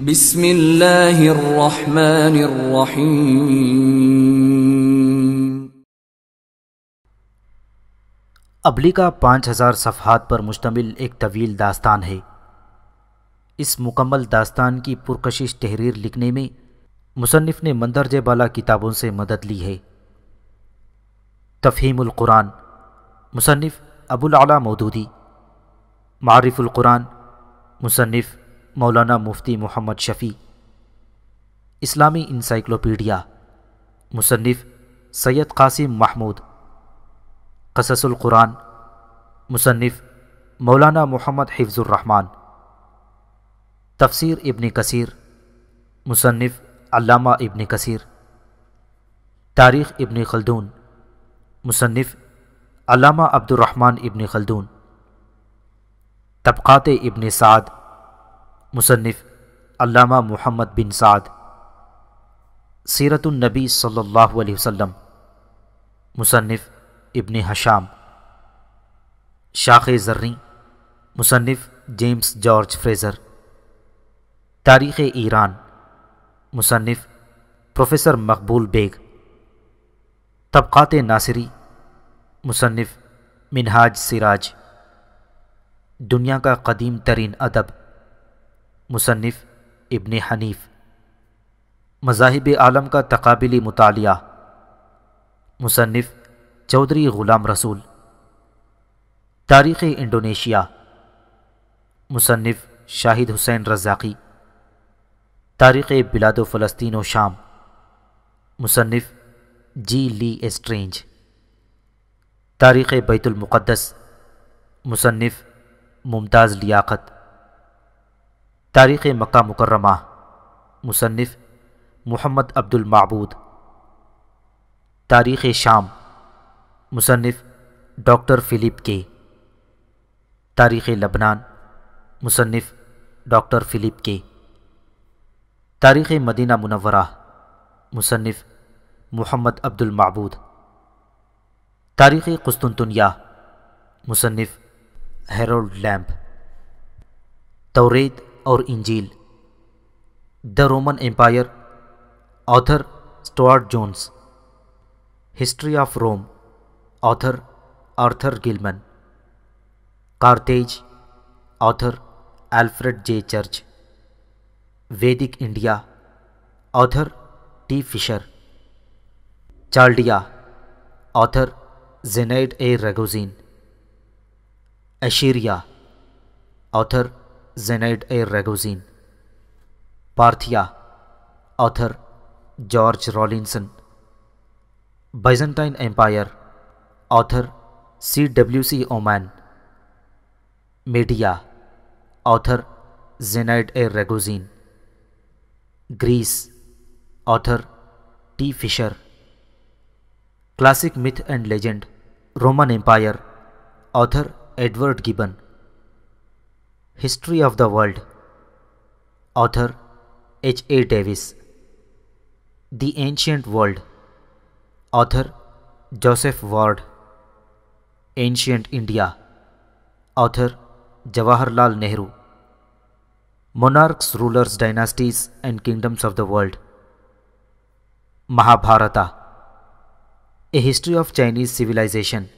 बिस्मिल्लाहिर्रहमानिर्रहीम अबली का पाँच हज़ार सफहत पर मुश्तमिल एक तवील दास्तान है इस मुकम्मल दास्तान की पुरकशिश तहरीर लिखने में मुसनफ़ ने मंदरज बाला किताबों से मदद ली है तफ़हीमुल कुरान मुसनफ़ अबुल अला मौदूदी मारिफुल कुरान मुसनफ़ मौलाना मुफ्ती मोहम्मद शफ़ी इस्लामी इंसाइक्लोपीडिया मुसनफ़ सैयद कासिम महमूद कुरान मुसनफ़ मौलाना मोहम्मद हिफ्ज़ुर्रहमान तफसर इबन कसीर मुसनफ़ इबन कसर कसीर तारीख़ इबन खलदून मुसनफ़ अल्लामा अब्दुलरहमान इबन खलदून तबक़ात इबन साद मुसनफ़ अल्लामा मोहम्मद बिन साद सीरतुलनबी सल्ला वसम मुसनफ़ इबन हशाम शाख जर्री मुसनफ़ जेम्स जॉर्ज फ्रेज़र तारीख़ ईरान मुसनफ़ प्रोफेसर मकबूल बेग तबक़ात नासरी मुसनफ़ मिनहाज सिराज दुनिया का कदीम तरीन अदब मुसनफ़ इबन हनीफ़ मज़ाहिब आलम का तकबली मुताल मुसनफ़ चौधरी ग़ुलाम रसूल तारीख़ इंडोनेशिया मुसनफ़ शाहिद हुसैन रज़ाकी तारीख़ बिलादो फ़लस्तीन शाम मुसनफ़ जी ली एस्ट्रेंज तारीख़ बैतुलमक़दस मुसनफ़ मुमताज़ लियाक़त तारीख़ मक्का मुकरमा मुसनफ़ मोहम्मद अब्दुलमाबूद तारीख़ शाम मुसनफ़ डॉक्टर फ़िलिप के तारीख़ लबनान मुसनफ़ डॉक्टर फ़िलिप के तारीख़ मदीना मुनवरा मुसनफ़ मोहम्मद अब्दुलमाबूद तारीख़ कुस्तुनतुनिया मुसनफ़ हेरोल्ड लैम्प तोरेद और इंजील the Roman Empire author Stuart Jones history of Rome author Arthur Gilman Carthage author Alfred J Church Vedic India author T Fisher Chaldea author Zenaide A Ragozin Assyria author Zenaide A Ragozin Parthia author George Rawlinson Byzantine Empire author C W C Oman Media author Zenaide A Ragozin Greece author T Fisher classic myth and legend Roman Empire author Edward Gibbon History of the World Author H. A. Davis The Ancient World Author Joseph Ward Ancient India Author Jawaharlal Nehru Monarchs, Rulers, Dynasties and Kingdoms of the World Mahabharata A History of Chinese Civilization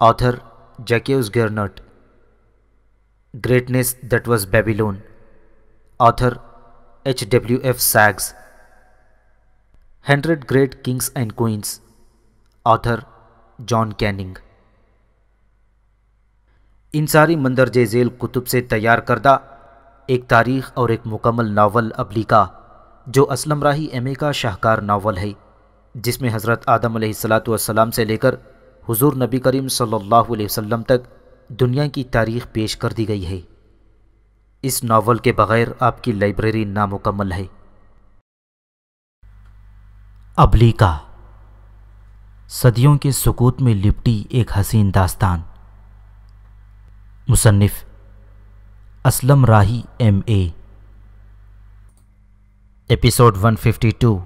Author Jacques Gernot Greatness That Was Babylon, author H. W. F. Saggs hundred Great Kings and Queens, author John Canning इन सारी मंदरज झेल कुतुब से तैयार करदा एक तारीख और एक मुकम्मल नावल अबलिका जो असलम राही एम का शाहकार नावल है जिसमें हज़रत आदम सलाम से लेकर हुजूर नबी करीम सल्लल्लाहु अलैहि वसल्लम तक दुनिया की तारीख पेश कर दी गई है इस नावल के बगैर आपकी लाइब्रेरी नामुकम्मल है अबलीका सदियों के सुकूत में लिपटी एक हसीन दास्तान मुसन्फ़ Aslam Rahi M A episode 152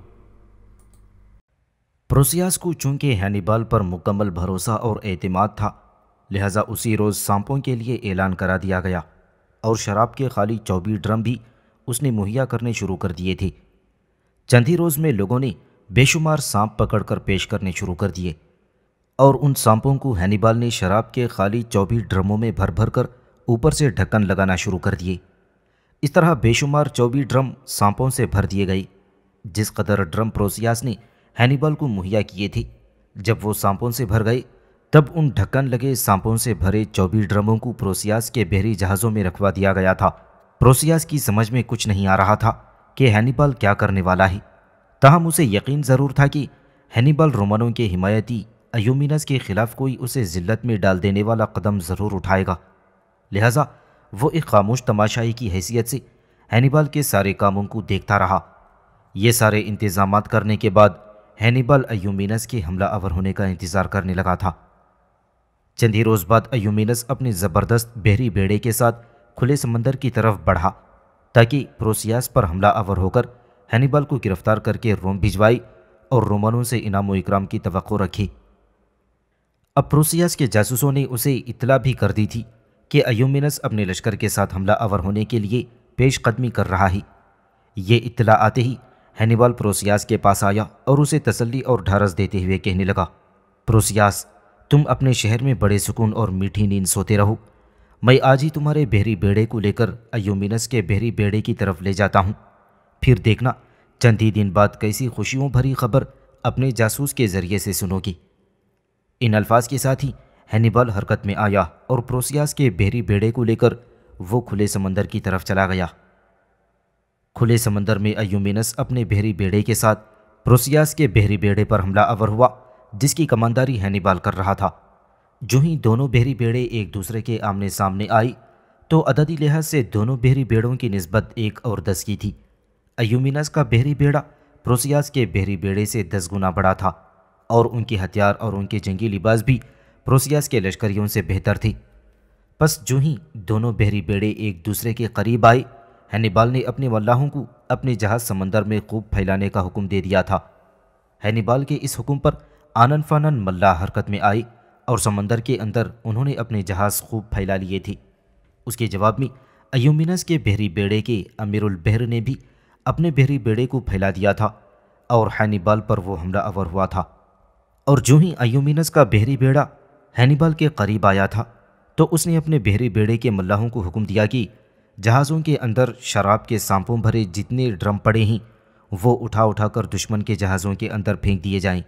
Prusias को चूंकि हैनिबाल पर मुकम्मल भरोसा और एतमाद था लिहाजा उसी रोज़ सांपों के लिए ऐलान करा दिया गया और शराब के खाली चौबीस ड्रम भी उसने मुहैया करने शुरू कर दिए थे चंद ही रोज़ में लोगों ने बेशुमार सांप पकड़कर पेश करने शुरू कर दिए और उन सांपों को हैनीबाल ने शराब के खाली चौबीस ड्रमों में भर भर कर ऊपर से ढक्कन लगाना शुरू कर दिए इस तरह बेशुमार चौबीस ड्रम सांपों से भर दिए गए जिस कदर ड्रम प्रोसियास ने हैनीबाल को मुहैया किए थे जब वो सांपों से भर गए तब उन ढक्कन लगे सांपों से भरे चौबीस ड्रमों को प्रोसियास के बहरी जहाज़ों में रखवा दिया गया था प्रोसियास की समझ में कुछ नहीं आ रहा था कि हैनीबल क्या करने वाला है तहम उसे यकीन ज़रूर था कि हैनीबल रोमनों के हिमायती अयोमिनस के खिलाफ कोई उसे ज़िल्लत में डाल देने वाला कदम ज़रूर उठाएगा लिहाजा वो एक खामोश तमाशाई की हैसियत से हैनीबल के सारे कामों को देखता रहा ये सारे इंतज़ाम करने के बाद हैनीबल अयोमिनस के हमला अवर होने का इंतज़ार करने लगा था चंद ही रोज़ बाद अयुमिनस अपने ज़बरदस्त बहरी बेड़े के साथ खुले समंदर की तरफ बढ़ा ताकि प्रोसियास पर हमला आवर होकर हैनिबल को गिरफ्तार करके रोम भिजवाई और रोमनों से इनाम व इकराम की तो रखी अब प्रोसियास के जासूसों ने उसे इतला भी कर दी थी कि अयुमिनस अपने लश्कर के साथ हमला आवर होने के लिए पेश कदमी कर रहा है ये इतला आते ही हैनिबल प्रोसियास के पास आया और उसे तसल्ली और ढारस देते हुए कहने लगा प्रोसियास तुम अपने शहर में बड़े सुकून और मीठी नींद सोते रहो मैं आज ही तुम्हारे बहरी बेड़े को लेकर अयोमिनस के बहरी बेड़े की तरफ ले जाता हूँ फिर देखना चंद ही दिन बाद कैसी खुशियों भरी खबर अपने जासूस के ज़रिए से सुनोगी इन अल्फाज के साथ ही हैनिबल हरकत में आया और प्रोसियास के बहरी बेड़े को लेकर वो खुले समंदर की तरफ चला गया खुले समंदर में अयोमिनस अपने बहरी बेड़े के साथ प्रोसियास के बहरी बेड़े पर हमला अवर हुआ जिसकी कमानदारी हैनीबाल कर रहा था जो ही दोनों बहरी बेड़े एक दूसरे के आमने सामने आई तो अददी लिहाज से दोनों बहरी बेड़ों की नस्बत एक और दस की थी अयूमिनस का बहरी बेड़ा प्रोसियास के बहरी बेड़े से दस गुना बड़ा था और उनके हथियार और उनके जंगी लिबास भी प्रोसियास के लश्करियों से बेहतर थे बस जो ही दोनों बहरी बेड़े एक दूसरे के करीब आए हैनीबाल ने अपने वल्लाहों को अपने जहाज़ समंदर में खूब फैलाने का हुक्म दे दिया था हैनीबाल के इस हुक्म पर आनन फानन मल्ला हरकत में आई और समंदर के अंदर उन्होंने अपने जहाज़ खूब फैला लिए थे उसके जवाब में अयुमिनस के बहरी बेड़े के अमीरुल बहर ने भी अपने बहरी बेड़े को फैला दिया था और हैनीबाल पर वो हमला अवर हुआ था और जो ही अयुमिनस का बहरी बेड़ा हैनीबाल के करीब आया था तो उसने अपने बहरी बेड़े के मल्लाहों को हुक्म दिया कि जहाज़ों के अंदर शराब के सांपों भरे जितने ड्रम पड़े हैं वो उठा उठा कर दुश्मन के जहाज़ों के अंदर फेंक दिए जाएं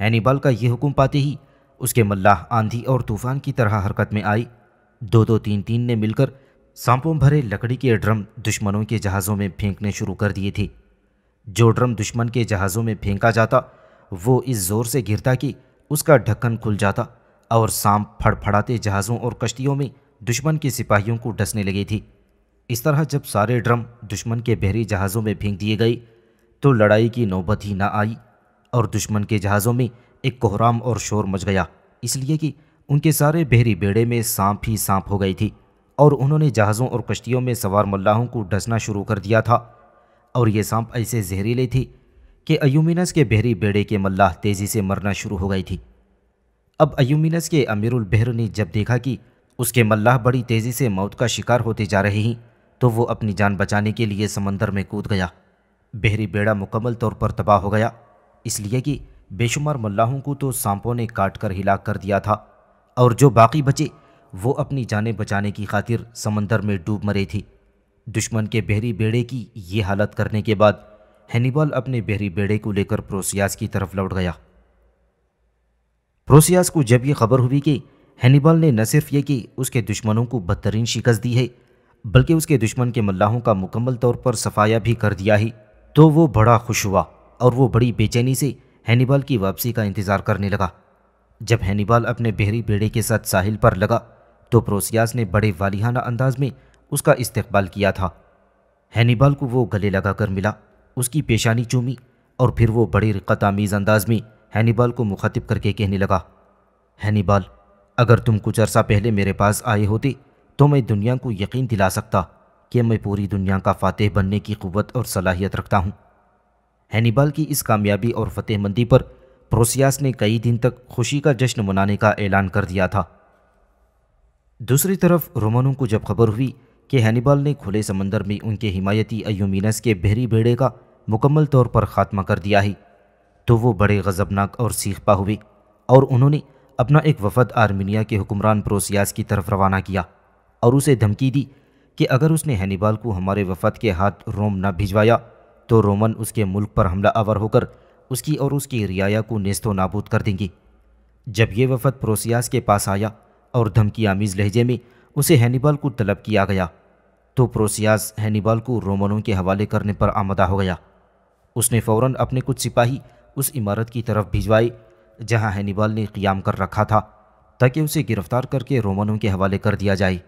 हैनीबल का ये हुक्म पाते ही उसके मल्लाह आंधी और तूफान की तरह हरकत में आई दो दो तीन तीन ने मिलकर सांपों भरे लकड़ी के ड्रम दुश्मनों के जहाज़ों में फेंकने शुरू कर दिए थे जो ड्रम दुश्मन के जहाज़ों में फेंका जाता वो इस ज़ोर से गिरता कि उसका ढक्कन खुल जाता और सांप फड़फड़ाते जहाज़ों और कश्तियों में दुश्मन के सिपाहियों को डसने लगे थे इस तरह जब सारे ड्रम दुश्मन के बहरी जहाज़ों में फेंक दिए गए तो लड़ाई की नौबत ही ना आई और दुश्मन के जहाज़ों में एक कोहराम और शोर मच गया इसलिए कि उनके सारे बहरी बेड़े में सांप ही सांप हो गई थी और उन्होंने जहाज़ों और कश्तियों में सवार मल्लाहों को डसना शुरू कर दिया था और ये सांप ऐसे जहरीले थी कि अयूमिनस के बहरी बेड़े के मल्लाह तेज़ी से मरना शुरू हो गई थी अब अयूमिनस के अमीरुल बहर ने जब देखा कि उसके मल्लाह बड़ी तेज़ी से मौत का शिकार होते जा रहे हैं तो वो अपनी जान बचाने के लिए समंदर में कूद गया बहरी बेड़ा मुकम्मल तौर पर तबाह हो गया इसलिए कि बेशुमार मल्लाहों को तो सांपों ने काट कर हिला कर दिया था और जो बाकी बचे वो अपनी जानें बचाने की खातिर समंदर में डूब मरे थी दुश्मन के बहरी बेड़े की ये हालत करने के बाद हैनीबल अपने बहरी बेड़े को लेकर प्रोसियास की तरफ लौट गया प्रोसियास को जब यह खबर हुई कि हैनीबल ने न सिर्फ ये कि उसके दुश्मनों को बदतरीन शिकस्त दी है बल्कि उसके दुश्मन के मल्लाहों का मुकम्मल तौर पर सफाया भी कर दिया ही तो वो बड़ा खुश हुआ और वो बड़ी बेचैनी से हैनीबाल की वापसी का इंतज़ार करने लगा जब हैनीबाल अपने बहरी बेड़े के साथ साहिल पर लगा तो प्रोसियास ने बड़े वालिहाना अंदाज में उसका इस्तकबाल किया था हैनीबाल को वो गले लगाकर मिला उसकी पेशानी चूमी और फिर वो बड़े रिकत आमीज़ अंदाज में हैनीबाल को मुखातिब करके कहने लगा हैनीबाल अगर तुम कुछ अरसा पहले मेरे पास आए होते तो मैं दुनिया को यकीन दिला सकता कि मैं पूरी दुनिया का फातेह बनने की क़वत और सलाहियत रखता हूँ हैनीबाल की इस कामयाबी और फतेहमंदी पर प्रोसियास ने कई दिन तक खुशी का जश्न मनाने का ऐलान कर दिया था दूसरी तरफ रोमनों को जब खबर हुई कि हैनीबाल ने खुले समंदर में उनके हिमायती अयुमिनस के बहरी बेड़े का मुकम्मल तौर पर ख़ात्मा कर दिया है तो वो बड़े गज़बनाक और सीखपा हुए और उन्होंने अपना एक वफद आर्मीनिया के हुक्मरान प्रोसियास की तरफ रवाना किया और उसे धमकी दी कि अगर उसने हैनीबाल को हमारे वफद के हाथ रोम न भिजवाया तो रोमन उसके मुल्क पर हमला आवर होकर उसकी और उसकी रियाया को नेस्तो नाबूद कर देंगी जब ये वफद प्रोसियास के पास आया और धमकी आमीज लहजे में उसे हैनीबाल को तलब किया गया तो प्रोसियास हैनीबाल को रोमनों के हवाले करने पर आमदा हो गया उसने फौरन अपने कुछ सिपाही उस इमारत की तरफ भिजवाए जहां हैनीबाल ने क़ियाम कर रखा था ताकि उसे गिरफ्तार करके रोमनों के हवाले कर दिया जाए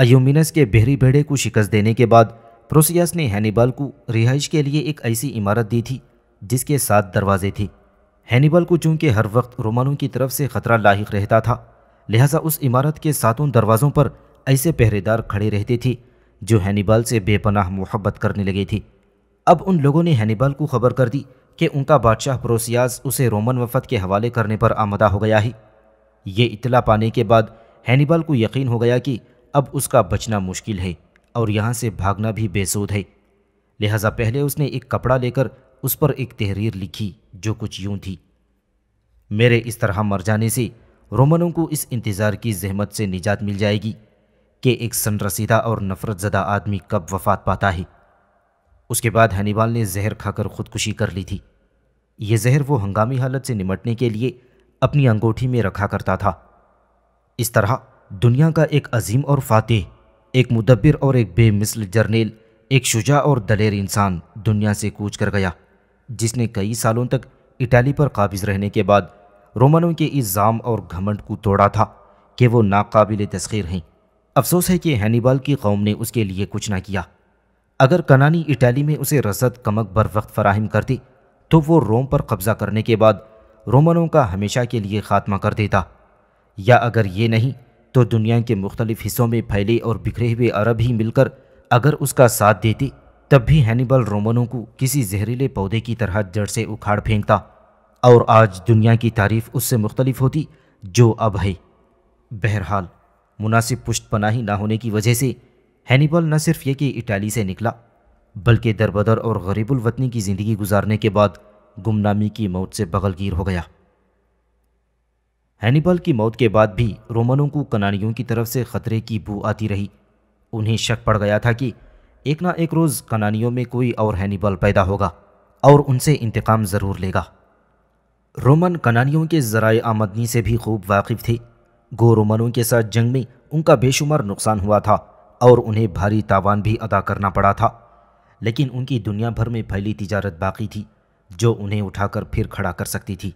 अयोमिनस के बहरी भेड़े को शिकस्त देने के बाद प्रोसियास ने हैनिबल को रिहाइश के लिए एक ऐसी इमारत दी थी जिसके सात दरवाजे थे हैनिबल को चूंकि हर वक्त रोमानों की तरफ से खतरा लाक रहता था लिहाजा उस इमारत के सातों दरवाज़ों पर ऐसे पहरेदार खड़े रहते थे जो हैनिबल से बेपनाह मोहब्बत करने लगे थे अब उन लोगों ने हैनिबल को खबर कर दी कि उनका बादशाह प्रोसियास उसे रोमन वफद के हवाले करने पर आमदा हो गया है ये इतला पाने के बाद हैनिबल को यकीन हो गया कि अब उसका बचना मुश्किल है और यहाँ से भागना भी बेसूद है लिहाजा पहले उसने एक कपड़ा लेकर उस पर एक तहरीर लिखी जो कुछ यूं थी मेरे इस तरह मर जाने से रोमनों को इस इंतज़ार की जहमत से निजात मिल जाएगी कि एक सनरसीदा और नफरत ज़दा आदमी कब वफात पाता है उसके बाद हनीबाल ने जहर खाकर ख़ुदकुशी कर ली थी ये जहर वो हंगामी हालत से निमटने के लिए अपनी अंगूठी में रखा करता था इस तरह दुनिया का एक अजीम और फातेह एक मुदब्बिर और एक बेमिसल जर्नेल एक शुजा और दलेर इंसान दुनिया से कूच कर गया जिसने कई सालों तक इटाली पर काबिज रहने के बाद रोमनों के इस जाम और घमंड को तोड़ा था कि वो नाकाबिल तस्खीर हैं अफसोस है कि हैनीबाल की कौम ने उसके लिए कुछ ना किया अगर कनानी इटाली में उसे रसद कमक बर वक्त फराहम करती तो वो रोम पर कब्ज़ा करने के बाद रोमनों का हमेशा के लिए खात्मा कर देता या अगर ये नहीं तो दुनिया के मुख्तलिफ हिस्सों में फैले और बिखरे हुए अरब ही मिलकर अगर उसका साथ देते तब भी हैनिबल रोमनों को किसी जहरीले पौधे की तरह जड़ से उखाड़ फेंकता और आज दुनिया की तारीफ उससे मुख्तलिफ होती जो अब है बहरहाल मुनासिब पुष्ट पनाही ना होने की वजह से हैनिबल न सिर्फ ये कि इटाली से निकला बल्कि दरबदर और गरीबुल वतनी की ज़िंदगी गुजारने के बाद गुमनामी की मौत से बगलगीर हो गया हैनिबल की मौत के बाद भी रोमनों को कनानियों की तरफ से खतरे की बू आती रही उन्हें शक पड़ गया था कि एक ना एक रोज़ कनानियों में कोई और हैनिबल पैदा होगा और उनसे इंतकाम ज़रूर लेगा रोमन कनानियों के ज़राए आमदनी से भी खूब वाकिफ थे गो रोमनों के साथ जंग में उनका बेशुमार नुकसान हुआ था और उन्हें भारी तावान भी अदा करना पड़ा था लेकिन उनकी दुनिया भर में फैली तिजारत बाकी थी जो उन्हें उठाकर फिर खड़ा कर सकती थी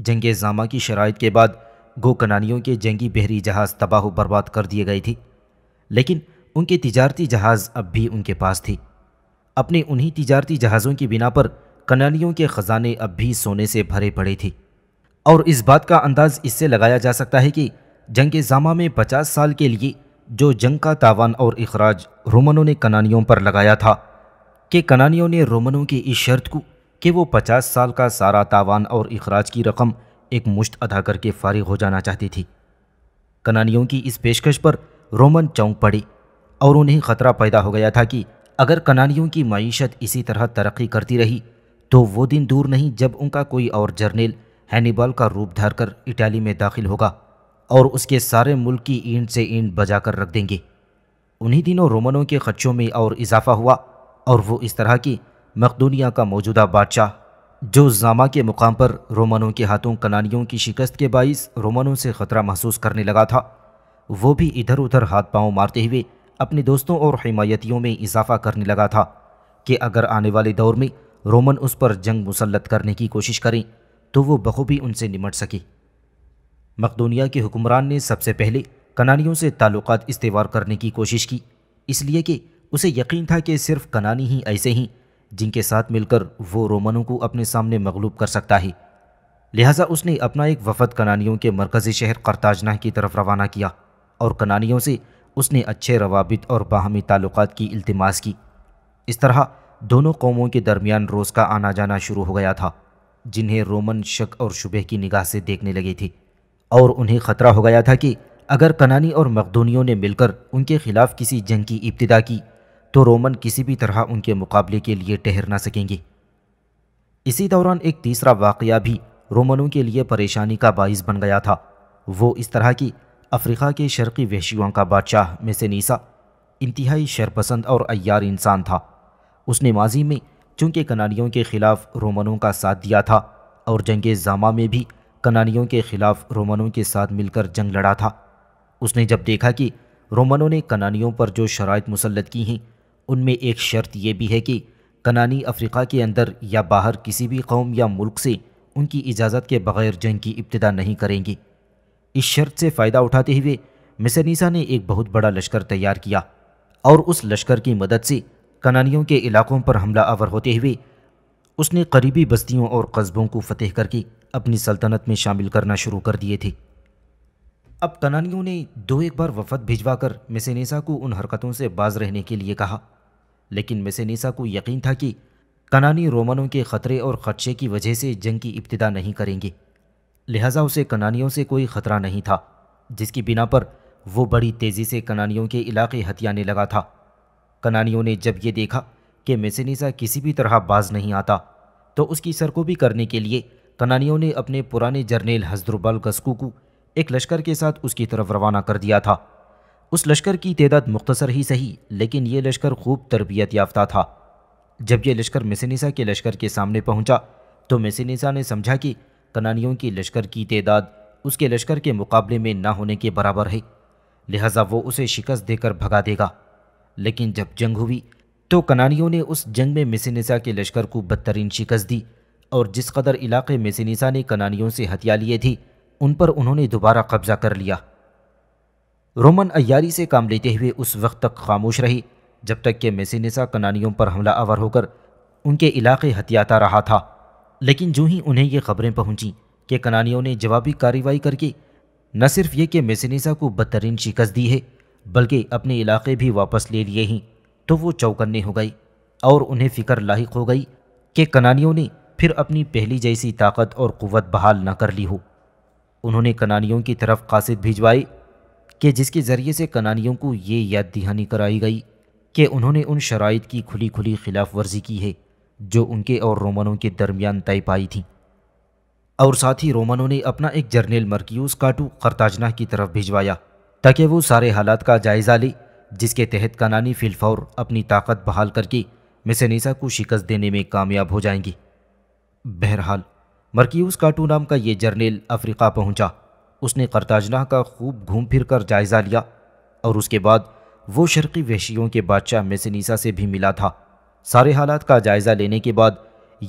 जंग जामा की शराइ के बाद गोकनानियों के जंगी बहरी जहाज़ तबाह बर्बाद कर दिए गए थे लेकिन उनके तिजारती जहाज़ अब भी उनके पास थे अपने उन्हीं तिजारती जहाज़ों की बिना पर कनानियों के ख़जाने अब भी सोने से भरे पड़े थे और इस बात का अंदाज़ इससे लगाया जा सकता है कि जंग जामा में पचास साल के लिए जो जंग का तावान और अखराज रोमनों ने कनानियों पर लगाया था कि कनानियों ने रोमनों की इस शर्त को कि वो पचास साल का सारा तावान और अखराज की रकम एक मुश्त अदा करके फारिग हो जाना चाहती थी कनानियों की इस पेशकश पर रोमन चौंक पड़ी और उन्हें ख़तरा पैदा हो गया था कि अगर कनानियों की मीशत इसी तरह तरक्की करती रही तो वो दिन दूर नहीं जब उनका कोई और जर्नेल हैनीबाल का रूप धार कर इटाली में दाखिल होगा और उसके सारे मुल्क की ईंट से ईंट बजा कर रख देंगे उन्हीं दिनों रोमनों के खर्चों में और इजाफा हुआ और वो इस तरह की मकदूनिया का मौजूदा बादशाह जो जामा के मुकाम पर रोमनों के हाथों कनानियों की शिकस्त के बाईस रोमनों से ख़तरा महसूस करने लगा था वो भी इधर उधर हाथ पाँव मारते हुए अपने दोस्तों और हिमायतियों में इजाफा करने लगा था कि अगर आने वाले दौर में रोमन उस पर जंग मुसलत करने की कोशिश करें तो वो बखूबी उनसे निमट सके मकदूनिया के हुक्मरान ने सबसे पहले कनानियों से ताल्लुक़ इस्तेवार करने की कोशिश की इसलिए कि उसे यकीन था कि सिर्फ कनानी ही ऐसे ही जिनके साथ मिलकर वो रोमनों को अपने सामने मगलूब कर सकता है लिहाजा उसने अपना एक वफद कनानियों के मरकज़ी शहर करताजना की तरफ रवाना किया और कनानियों से उसने अच्छे रवाबित और बाहमी ताल्लुक की अल्तमास की इस तरह दोनों कौमों के दरमियान रोज़ का आना जाना शुरू हो गया था जिन्हें रोमन शक और शुबह की निगाह से देखने लगी थी और उन्हें ख़तरा हो गया था कि अगर कनानी और मखदूनियों ने मिलकर उनके खिलाफ किसी जंग की इब्तदा की तो रोमन किसी भी तरह उनके मुकाबले के लिए ठहर ना सकेंगे इसी दौरान एक तीसरा वाकया भी रोमनों के लिए परेशानी का बायस बन गया था वो इस तरह की अफ्रीका के शर्की वहशियों का बादशाह मेसेनीसा इंतहाई शरपसंद और अयार इंसान था उसने माजी में चूँकि कनानियों के ख़िलाफ़ रोमनों का साथ दिया था और जंग जामा में भी कनानियों के ख़िलाफ़ रोमनों के साथ मिलकर जंग लड़ा था उसने जब देखा कि रोमनों ने कनानियों पर जो शराइ मुसलत की हैं उनमें एक शर्त यह भी है कि कनानी अफ्रीका के अंदर या बाहर किसी भी कौम या मुल्क से उनकी इजाज़त के बग़ैर जंग की इब्तदा नहीं करेंगी इस शर्त से फ़ायदा उठाते हुए मिसनीसा ने एक बहुत बड़ा लश्कर तैयार किया और उस लश्कर की मदद से कनानियों के इलाकों पर हमला आवर होते हुए उसने करीबी बस्तियों और कस्बों को फतेह करके अपनी सल्तनत में शामिल करना शुरू कर दिए थे अब कनानियों ने दो एक बार वफद भिजवाकर मिसेनेसा को उन हरकतों से बाज रहने के लिए कहा लेकिन मिसेनेसा को यकीन था कि कनानी रोमनों के ख़तरे और ख़दशे की वजह से जंग की इब्तदा नहीं करेंगे लिहाजा उसे कनानियों से कोई ख़तरा नहीं था जिसकी बिना पर वो बड़ी तेज़ी से कनानियों के इलाके हथियाने लगा था कनानियों ने जब ये देखा कि मेसेनिसा किसी भी तरह बाज नहीं आता तो उसकी सरकोबी करने के लिए कनानियों ने अपने पुराने जर्नेल हजरुबल गस्कू को एक लश्कर के साथ उसकी तरफ रवाना कर दिया था उस लश्कर की तदाद मुख्तसर ही सही लेकिन ये लश्कर खूब तरबियत याफ्ता था जब यह लश्कर मिसनीसा के लश्कर के सामने पहुंचा तो मिसनीसा ने समझा कि कनानियों की लश्कर की तदाद उसके लश्कर के मुकाबले में ना होने के बराबर है लिहाजा वो उसे शिकस्त देकर भगा देगा लेकिन जब जंग हुई तो कनानियों ने उस जंग में मिसनीसा के लश्कर को बदतरीन शिकस्त दी और जिस कदर इलाके मिसनीसा ने कनानियों से हथिया लिए थी उन पर उन्होंने दोबारा कब्जा कर लिया रोमन अयारी से काम लेते हुए उस वक्त तक खामोश रही जब तक कि मेसिनेसा कनानियों पर हमला आवर होकर उनके इलाके हथियाता रहा था लेकिन जो ही उन्हें ये खबरें पहुंची कि कनानियों ने जवाबी कार्रवाई करके न सिर्फ ये कि मेसिनेसा को बदतरीन शिकस्त दी है बल्कि अपने इलाके भी वापस ले लिए ही तो वो चौकन्ने हो गई और उन्हें फ़िक्र लाक हो गई कि कनानियों ने फिर अपनी पहली जैसी ताकत और क़वत बहाल न कर ली हो उन्होंने कनानियों की तरफ कासिद भिजवाई कि जिसके ज़रिए से कनानियों को ये याद दहानी कराई गई कि उन्होंने उन शराइ की खुली खुली खिलाफ वर्जी की है जो उनके और रोमनों के दरमियान तय पाई थी और साथ ही रोमनों ने अपना एक जर्नल मरक्यूस काटू करताजना की तरफ भिजवाया ताकि वो सारे हालात का जायज़ा ले जिसके तहत कनानी फिलफौर अपनी ताकत बहाल करके मिसनीसा को शिकस्त देने में कामयाब हो जाएंगी बहरहाल मरक्यूज़ काटू नाम का ये जर्नेल अफ्रीका पहुंचा उसने करताजना का खूब घूम फिर कर जायज़ा लिया और उसके बाद वो शर्की वहशियों के बादशाह मेसनीसा से भी मिला था सारे हालात का जायज़ा लेने के बाद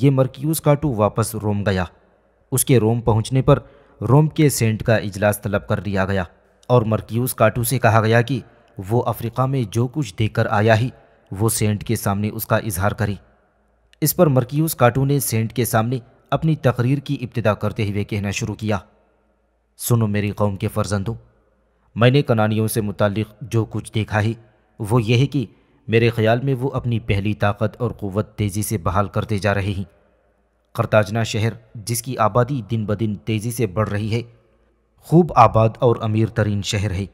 ये मरक्यूज़ काटू वापस रोम गया उसके रोम पहुंचने पर रोम के सेंट का इजलास तलब कर लिया गया और मरक्यूज़ काटू से कहा गया कि वो अफ्रीका में जो कुछ देख कर आया ही वो सेंट के सामने उसका इजहार करी इस पर मरक्यूज़ काटू ने सेंट के सामने अपनी तकरीर की इब्तदा करते हुए कहना शुरू किया सुनो मेरी कौम के फर्जंदों मैंने कनानियों से मुतक़ जो कुछ देखा है वो यह है कि मेरे ख्याल में वो अपनी पहली ताकत और क़वत तेज़ी से बहाल करते जा रहे हैं करताजना शहर जिसकी आबादी दिन ब दिन तेज़ी से बढ़ रही है खूब आबाद और अमीर तरीन शहर है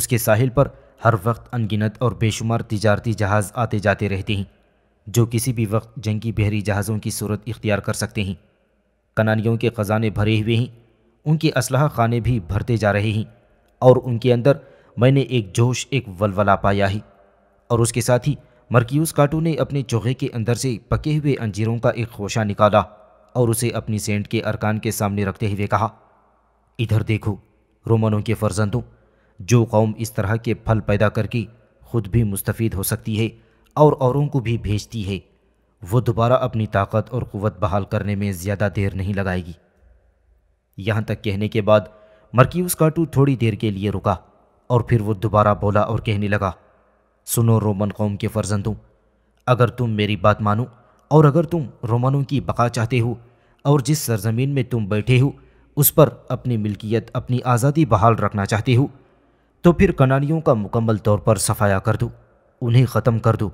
उसके साहिल पर हर वक्त अनगिनत और बेशुमार तजारती जहाज़ आते जाते रहते हैं जो किसी भी वक्त जंगी बहरी जहाज़ों की सूरत इख्तियार कर सकते हैं कनानियों के ख़जाने भरे हुए हैं उनके असलाह खाने भी भरते जा रहे हैं और उनके अंदर मैंने एक जोश एक वलवला पाया है और उसके साथ ही मरक्यूस काटू ने अपने चोहे के अंदर से पके हुए अंजीरों का एक खोशा निकाला और उसे अपनी सेंट के अरकान के सामने रखते हुए कहा इधर देखो रोमनों के फर्जंदों जो कौम इस तरह के फल पैदा करके खुद भी मुस्तफ़ हो सकती है और औरों को भी भेजती है वो दोबारा अपनी ताकत और क़वत बहाल करने में ज़्यादा देर नहीं लगाएगी यहाँ तक कहने के बाद मरक्यूस काटू थोड़ी देर के लिए रुका और फिर वो दोबारा बोला और कहने लगा सुनो रोमन कौम के फर्जंदों अगर तुम मेरी बात मानो और अगर तुम रोमनों की बका चाहते हो और जिस सरजमीन में तुम बैठे हो उस पर अपनी मिल्कियत अपनी आज़ादी बहाल रखना चाहते हो तो फिर कनानियों का मुकम्मल तौर पर सफाया कर दो उन्हें ख़त्म कर दो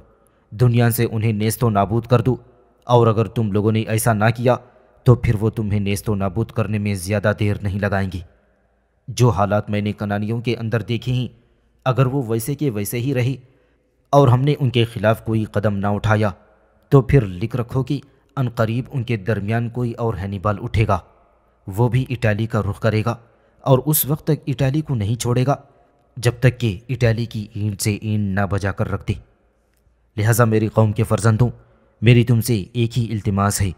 दुनिया से उन्हें नेस्तो नाबूद कर दूँ और अगर तुम लोगों ने ऐसा ना किया तो फिर वो तुम्हें नेस्तो नाबूद करने में ज़्यादा देर नहीं लगाएंगी जो हालात मैंने कनानियों के अंदर देखे हैं अगर वो वैसे के वैसे ही रही और हमने उनके खिलाफ कोई कदम ना उठाया तो फिर लिख रखो कि अनकरीब उनके दरमियान कोई और हैनीबाल उठेगा वो भी इटाली का रुख करेगा और उस वक्त तक इटाली को नहीं छोड़ेगा जब तक कि इटाली की ईंट से ईंट ना बजा कर रख दे लिहाजा मेरी कौम के फर्जंदों मेरी तुमसे एक ही इल्तमास है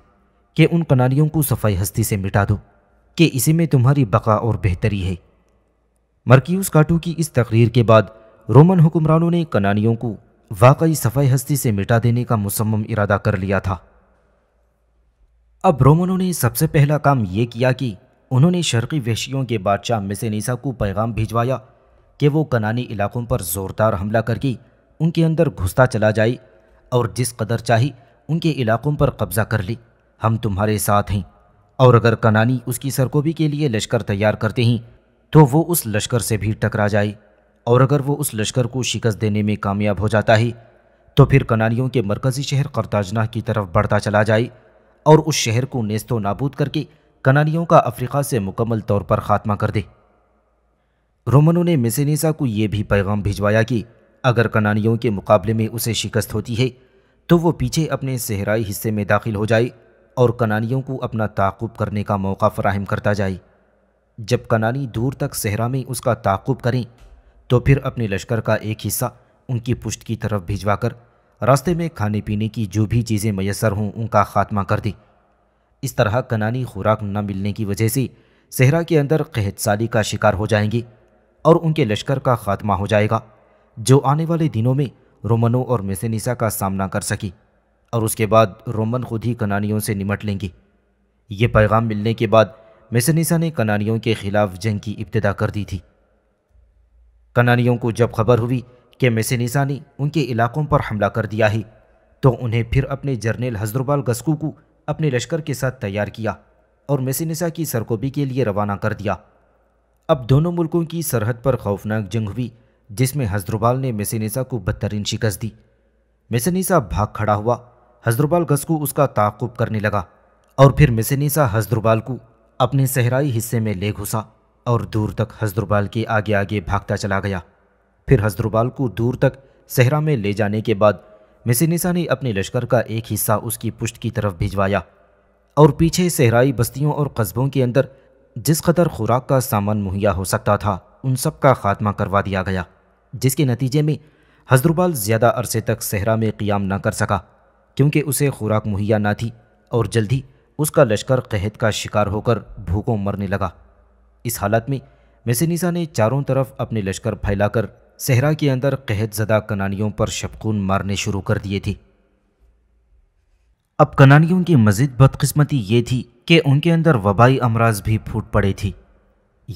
कि उन कनारियों को सफ़ाई हस्ती से मिटा दो कि इसी में तुम्हारी बका और बेहतरी है मरक्यूस काटू की इस तकरीर के बाद रोमन हुक्मरानों ने कनानियों को वाकई सफ़ाई हस्ती से मिटा देने का मुसम इरादा कर लिया था अब रोमनों ने सबसे पहला काम ये किया कि उन्होंने शर्की वहशियों के बादशाह मिसेनीसा को पैगाम भिजवाया कि वो कनानी इलाकों पर ज़ोरदार हमला करके उनके अंदर घुसता चला जाए और जिस कदर चाही उनके इलाकों पर कब्जा कर ली हम तुम्हारे साथ हैं और अगर कनानी उसकी सरकोबी के लिए लश्कर तैयार करते हैं तो वो उस लश्कर से भी टकरा जाए और अगर वो उस लश्कर को शिकस्त देने में कामयाब हो जाता है तो फिर कनानियों के मरकज़ी शहर करताजना की तरफ बढ़ता चला जाए और उस शहर को नेस्तो नाबूद करके कनानियों का अफ्रीका से मुकम्मल तौर पर ख़ात्मा कर दे रोमनों ने मिसेनीसा को यह भी पैगाम भिजवाया कि अगर कनानियों के मुकाबले में उसे शिकस्त होती है तो वो पीछे अपने सहराई हिस्से में दाखिल हो जाए और कनानियों को अपना ताकुब करने का मौका फराहम करता जाए जब कनानी दूर तक सहरा में उसका ताकुब करें तो फिर अपने लश्कर का एक हिस्सा उनकी पुष्ट की तरफ भिजवा कर रास्ते में खाने पीने की जो भी चीज़ें मैसर हों उनका खात्मा कर दें इस तरह कनानी खुराक न मिलने की वजह से सहरा के अंदर साली का शिकार हो जाएंगे और उनके लश्कर का खात्मा हो जाएगा जो आने वाले दिनों में रोमनों और मेसेनिसा का सामना कर सकी और उसके बाद रोमन खुद ही कनानियों से निमट लेंगी ये पैगाम मिलने के बाद मेसेनिसा ने कनानियों के खिलाफ जंग की इब्तदा कर दी थी कनानियों को जब खबर हुई कि मेसेनिसा ने उनके इलाकों पर हमला कर दिया है तो उन्हें फिर अपने जर्नल हजरबाल गस्कू को अपने लश्कर के साथ तैयार किया और मेसेनिसा की सरकोबी के लिए रवाना कर दिया अब दोनों मुल्कों की सरहद पर खौफनाक जंग हुई जिसमें हजरुबाल ने मेसेनिसा को बदतरीन शिकस्त दी मेसेनिसा भाग खड़ा हुआ हजरुबाल गस को उसका ताकुब करने लगा और फिर मेसेनिसा हजरुबाल को अपने सहराई हिस्से में ले घुसा और दूर तक हजरुबाल के आगे आगे भागता चला गया फिर हजरुबाल को दूर तक सहरा में ले जाने के बाद मेसेनिसा ने अपने लश्कर का एक हिस्सा उसकी पुष्ट की तरफ भिजवाया और पीछे सहराई बस्तियों और कस्बों के अंदर जिस कदर खुराक का सामान मुहैया हो सकता था उन सब का खात्मा करवा दिया गया जिसके नतीजे में हजरुबाल ज़्यादा अरसे तक सहरा में क्याम ना कर सका क्योंकि उसे खुराक मुहैया ना थी और जल्दी उसका लश्कर कहत का शिकार होकर भूखों मरने लगा इस हालत में मेसनीसा ने चारों तरफ अपने लश्कर फैलाकर सहरा के अंदर कहत ज़दा कनानियों पर शबकून मारने शुरू कर दिए थे अब कनानियों की मजीद बदकस्मती ये थी कि उनके अंदर वबाई अमराज भी फूट पड़े थी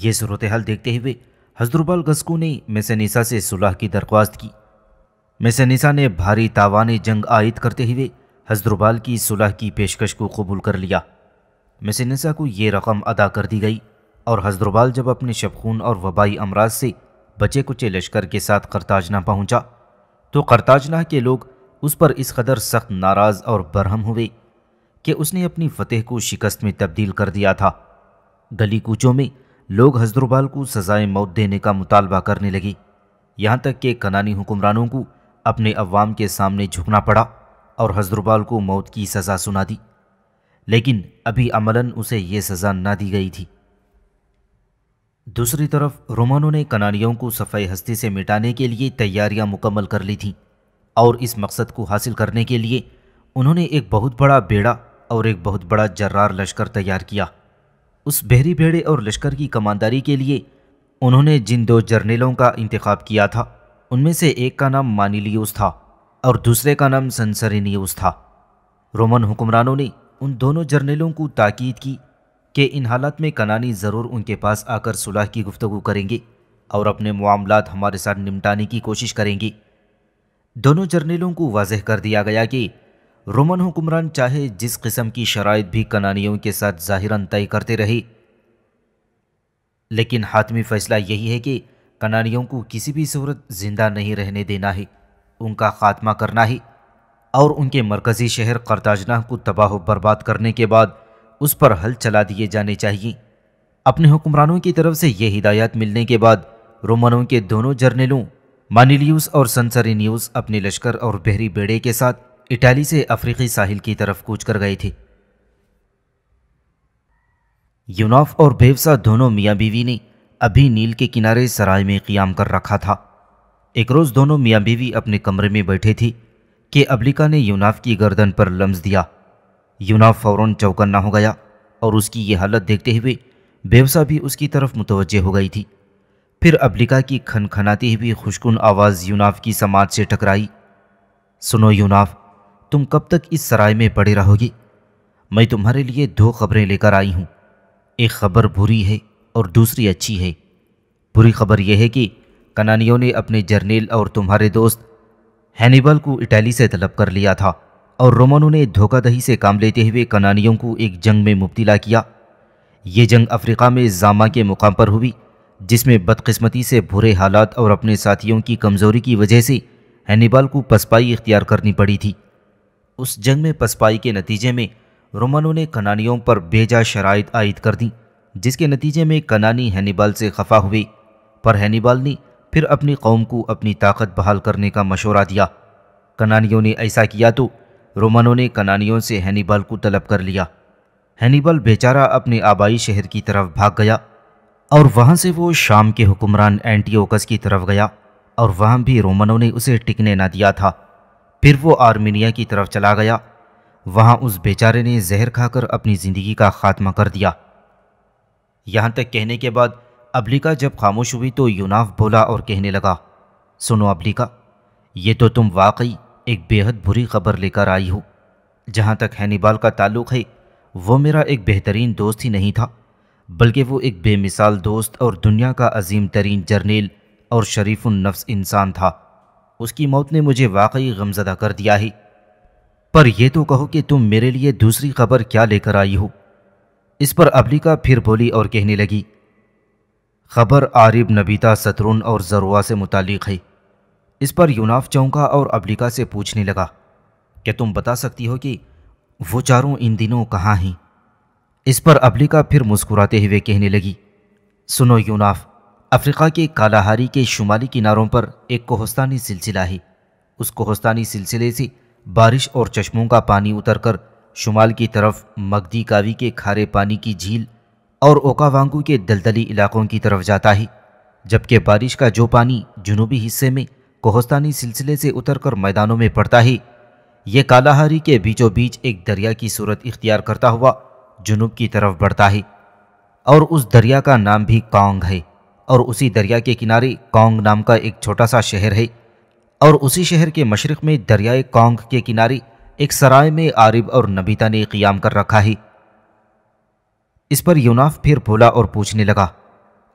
ये सूरत हाल देखते हुए हजरुबाल गस्कू ने मैसेनिसा से सुलह की दरख्वास्त की मैसेनिसा ने भारी तावान जंग आयद करते हुए हजरुबाल की सुलह की पेशकश को कबूल कर लिया मैसेनिसा को ये रकम अदा कर दी गई और हजरुबाल जब अपने शबखून और वबाई अमराज से बचे कुचे लश्कर के साथ करताजना पहुंचा तो करताजना के लोग उस पर इस कदर सख्त नाराज़ और बरहम हुए कि उसने अपनी फतेह को शिकस्त में तब्दील कर दिया था गली कूचों में लोग हजरबाल को सजाए मौत देने का मुतालबा करने लगे यहाँ तक कि कनानी हुक्मरानों को अपने अवाम के सामने झुकना पड़ा और हजरबाल को मौत की सज़ा सुना दी लेकिन अभी अमलन उसे ये सज़ा ना दी गई थी दूसरी तरफ रोमानों ने कनानियों को सफ़ाई हस्ती से मिटाने के लिए तैयारियां मुकम्मल कर ली थीं और इस मकसद को हासिल करने के लिए उन्होंने एक बहुत बड़ा बेड़ा और एक बहुत बड़ा जर्रार लश्कर तैयार किया उस बहरी भेड़े और लश्कर की कमानदारी के लिए उन्होंने जिन दो जर्नेलों का इंतखब किया था उनमें से एक का नाम मानिलियस था और दूसरे का नाम सनसरिनियस था रोमन हुक्मरानों ने उन दोनों जर्नेलों को ताकीद की कि इन हालात में कनानी ज़रूर उनके पास आकर सुलह की गुफ्तु करेंगे और अपने मामला हमारे साथ निमटाने की कोशिश करेंगे दोनों जर्नेलों को वाजह कर दिया गया कि रोमन हुक्मरान चाहे जिस किस्म की शराइ भी कनानियों के साथ ज़ाहिरन तय करते रहे लेकिन हातमी फैसला यही है कि कनानियों को किसी भी सूरत ज़िंदा नहीं रहने देना है उनका खात्मा करना है और उनके मरकज़ी शहर करताजना को तबाह बर्बाद करने के बाद उस पर हल चला दिए जाने चाहिए अपने हुक्मरानों की तरफ से ये हिदायत मिलने के बाद रोमनों के दोनों जर्नलों मानिलियूस और न्यूज़ अपने लश्कर और बहरी बेड़े के साथ इटाली से अफ्रीकी साहिल की तरफ कूच कर गई थी यूनाफ और बेवसा दोनों मियाँ बीवी ने अभी नील के किनारे सराय में क्याम कर रखा था एक रोज़ दोनों मियाँ बीवी अपने कमरे में बैठे थी कि अबलिका ने यूनाफ की गर्दन पर लम्स दिया यूनाफ फौरन चौकन्ना हो गया और उसकी ये हालत देखते हुए बेवसा भी उसकी तरफ मुतवजह हो गई थी फिर अबलिका की खनखनाती हुई खुशकुन आवाज़ यूनाफ की समाज से टकराई सुनो यूनाफ तुम कब तक इस सराय में पड़े रहोगे मैं तुम्हारे लिए दो खबरें लेकर आई हूँ एक खबर बुरी है और दूसरी अच्छी है बुरी खबर यह है कि कनानियों ने अपने जर्नेल और तुम्हारे दोस्त हैनिबल को इटली से तलब कर लिया था और रोमनों ने धोखाधही से काम लेते हुए कनानियों को एक जंग में मुब्तला किया ये जंग अफ्रीका में जामा के मुकाम पर हुई जिसमें बदकिस्मती से बुरे हालात और अपने साथियों की कमज़ोरी की वजह से हैनिबल को पसपाई इख्तियार करनी पड़ी थी उस जंग में पसपाई के नतीजे में रोमनों ने कनानियों पर बेजा शराइ आयद कर दी जिसके नतीजे में कनानी हैनीबाल से खफा हुए पर हैनीबाल ने फिर अपनी कौम को अपनी ताकत बहाल करने का मशवरा दिया कनानियों ने ऐसा किया तो रोमनों ने कनानियों से हैनीबाल को तलब कर लिया हैनीबाल बेचारा अपने आबाई शहर की तरफ भाग गया और वहाँ से वो शाम के हुक्मरान एंटीओकस की तरफ गया और वहाँ भी रोमनों ने उसे टिकने ना दिया था फिर वो आर्मीनिया की तरफ चला गया वहाँ उस बेचारे ने जहर खाकर अपनी ज़िंदगी का खात्मा कर दिया यहां तक कहने के बाद अबलिका जब खामोश हुई तो यूनाफ बोला और कहने लगा सुनो अबलिका ये तो तुम वाकई एक बेहद बुरी खबर लेकर आई हो जहाँ तक हैनीबाल का ताल्लुक़ है वो मेरा एक बेहतरीन दोस्त ही नहीं था बल्कि वो एक बेमिसाल दोस्त और दुनिया का अजीम तरीन जर्नेल और शरीफ नफ्स इंसान था उसकी मौत ने मुझे वाकई गमजदा कर दिया है पर यह तो कहो कि तुम मेरे लिए दूसरी खबर क्या लेकर आई हो इस पर अबलिका फिर बोली और कहने लगी खबर आरिब नबीता सतरुन और जरुआ से मुतालिक है इस पर यूनाफ चौंका और अबलिका से पूछने लगा क्या तुम बता सकती हो कि वो चारों इन दिनों कहाँ हैं इस पर अबलिका फिर मुस्कुराते हुए कहने लगी सुनो यूनाफ अफ्रीका के कालाहारी के शुमाली किनारों पर एक कोहस्तानी सिलसिला है उस कोहस्तानी सिलसिले से बारिश और चश्मों का पानी उतरकर शुमाल की तरफ मगदी कावी के खारे पानी की झील और ओकावांगू के दलदली इलाकों की तरफ जाता है जबकि बारिश का जो पानी जुनूबी हिस्से में कोहस्तानी सिलसिले से उतरकर मैदानों में पड़ता है यह कालाहारी के बीचों बीच एक दरिया की सूरत इख्तियार करता हुआ जुनूब की तरफ बढ़ता है और उस दरिया का नाम भी कांग है और उसी दरिया के किनारे कांग नाम का एक छोटा सा शहर है और उसी शहर के मशरक़ में दरियाए कांग के किनारे एक सराय में आरिब और नबीता ने क़ियाम कर रखा है इस पर यूनाफ फिर भोला और पूछने लगा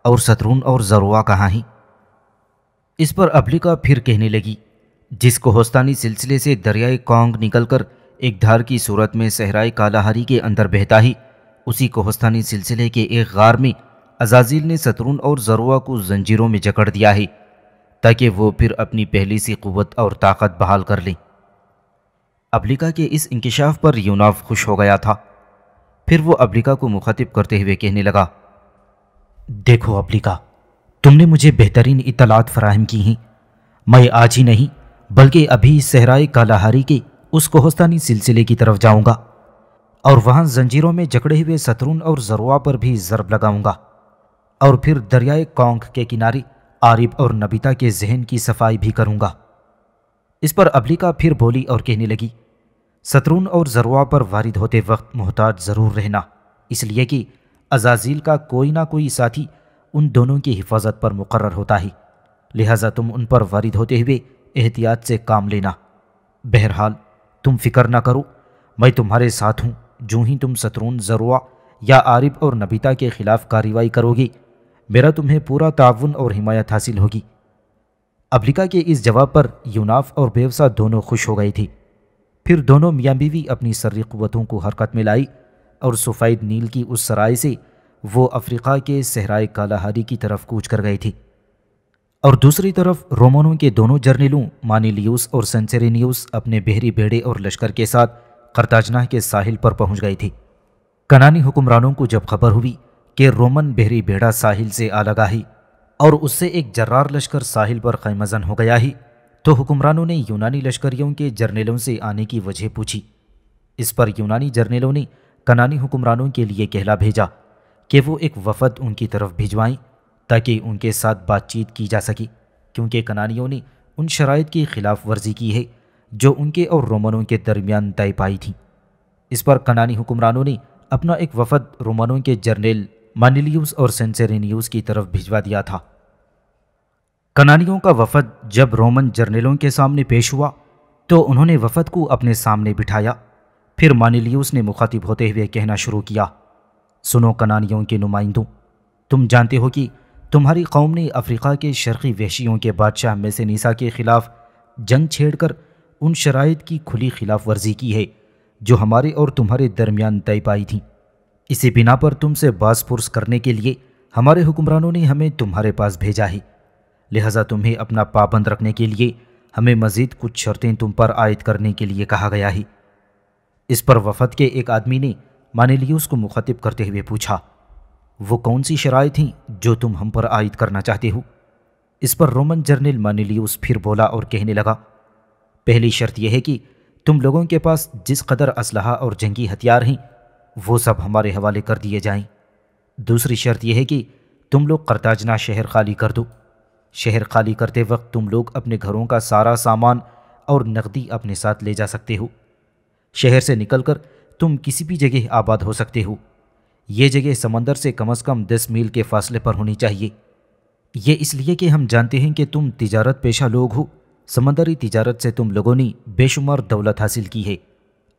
और सतरून और जरुआ कहाँ हैं इस पर अब्लिका फिर कहने लगी जिस कोहस्तानी सिलसिले से दरियाए कांग निकलकर एक धार की सूरत में सहराए कालाहारी के अंदर बहता ही उसी कोहस्तानी सिलसिले के एक गार में अजाजील ने सतरून और जरुआ को जंजीरों में जकड़ दिया है ताकि वो फिर अपनी पहली सी कुत और ताकत बहाल कर लें अब्लिका के इस इंकशाफ पर यूनाफ खुश हो गया था फिर वो अब्लिका को मुखातिब करते हुए कहने लगा देखो अब्लिका तुमने मुझे बेहतरीन इतलात फराहम की हैं मैं आज ही नहीं बल्कि अभी सहराए कालाहारी के उस कोहस्तानी सिलसिले की तरफ जाऊंगा और वहां जंजीरों में जकड़े हुए सतरून और जरुआ पर भी ज़रब लगाऊंगा और फिर दरियाए कौंक के किनारे आरिफ और नबीता के जहन की सफाई भी करूँगा इस पर अबलिका फिर बोली और कहने लगी सतरून और जरुआ पर वारिद होते वक्त मोहताज ज़रूर रहना इसलिए कि अजाजील का कोई ना कोई साथी उन दोनों की हिफाजत पर मुकर्र होता है लिहाजा तुम उन पर वारिद होते हुए एहतियात से काम लेना बहरहाल तुम फिक्र ना करो मैं तुम्हारे साथ हूँ जूँ ही तुम सतरून जरुआ या आरिफ और नबीता के ख़िलाफ़ कार्रवाई करोगी मेरा तुम्हें पूरा ताउन और हिमायत हासिल होगी अबलिका के इस जवाब पर यूनाफ और बेवसा दोनों खुश हो गई थी फिर दोनों मियाँ बीवी अपनी सर्री क़वतों को हरकत में लाई और सफैद नील की उस सराय से वो अफ्रीका के सहराए कालाहारी की तरफ कूच कर गई थी और दूसरी तरफ रोमनों के दोनों जर्नलों मानिलियस और सेंचेरिनियस अपने बहरी बेड़े और लश्कर के साथ करताजना के साहिल पर पहुंच गई थी कनानी हुक्मरानों को जब खबर हुई कि रोमन बहरी बेड़ा साहिल से अलग लगा ही और उससे एक जर्रार लश्कर साहिल पर खैमजन हो गया ही तो हुक्मरानों ने यूनानी लश्करियों के जर्नेलों से आने की वजह पूछी इस पर यूनानी जर्नेलों ने कनानी हुक्मरानों के लिए कहला भेजा कि वो एक वफद उनकी तरफ भिजवाएं ताकि उनके साथ बातचीत की जा सकी क्योंकि कनानियों ने उन शराइत की खिलाफ वर्जी की है जो उनके और रोमनों के दरमियान तय पाई थी इस पर कनानी हुक्मरानों ने अपना एक वफद रोमनों के जर्नेल मानिलियूस और सेंसेरेनियूस की तरफ भिजवा दिया था कनानियों का वफद जब रोमन जर्नलों के सामने पेश हुआ तो उन्होंने वफद को अपने सामने बिठाया फिर मानिलियूस ने मुखातिब होते हुए कहना शुरू किया सुनो कनानियों के नुमाइंदों तुम जानते हो कि तुम्हारी कौम ने अफ्रीका के शर्की वहशियों के बादशाह मेसेनीसा के ख़िलाफ़ जंग छेड़कर उन शराइत की खुली खिलाफ वर्जी की है जो हमारे और तुम्हारे दरमियान तय पाई थी इसी बिना पर तुमसे बासपुरस करने के लिए हमारे हुक्मरानों ने हमें तुम्हारे पास भेजा है लिहाजा तुम्हें अपना पाबंद रखने के लिए हमें मज़ीद कुछ शर्तें तुम पर आयद करने के लिए कहा गया है इस पर वफद के एक आदमी ने मानेलियूस को मुखातिब करते हुए पूछा वो कौन सी शराय थी जो तुम हम पर आयद करना चाहते हो इस पर रोमन जर्नल मानिलियूस फिर बोला और कहने लगा पहली शर्त यह है कि तुम लोगों के पास जिस कदर असलहा और जंगी हथियार हैं वो सब हमारे हवाले कर दिए जाएं। दूसरी शर्त यह है कि तुम लोग करताजना शहर खाली कर दो शहर खाली करते वक्त तुम लोग अपने घरों का सारा सामान और नकदी अपने साथ ले जा सकते हो शहर से निकलकर तुम किसी भी जगह आबाद हो सकते हो ये जगह समंदर से कम अज़ कम दस मील के फासले पर होनी चाहिए ये इसलिए कि हम जानते हैं कि तुम तिजारत पेशा लोग हो समंदरी तिजारत से तुम लोगों ने बेशुमार दौलत हासिल की है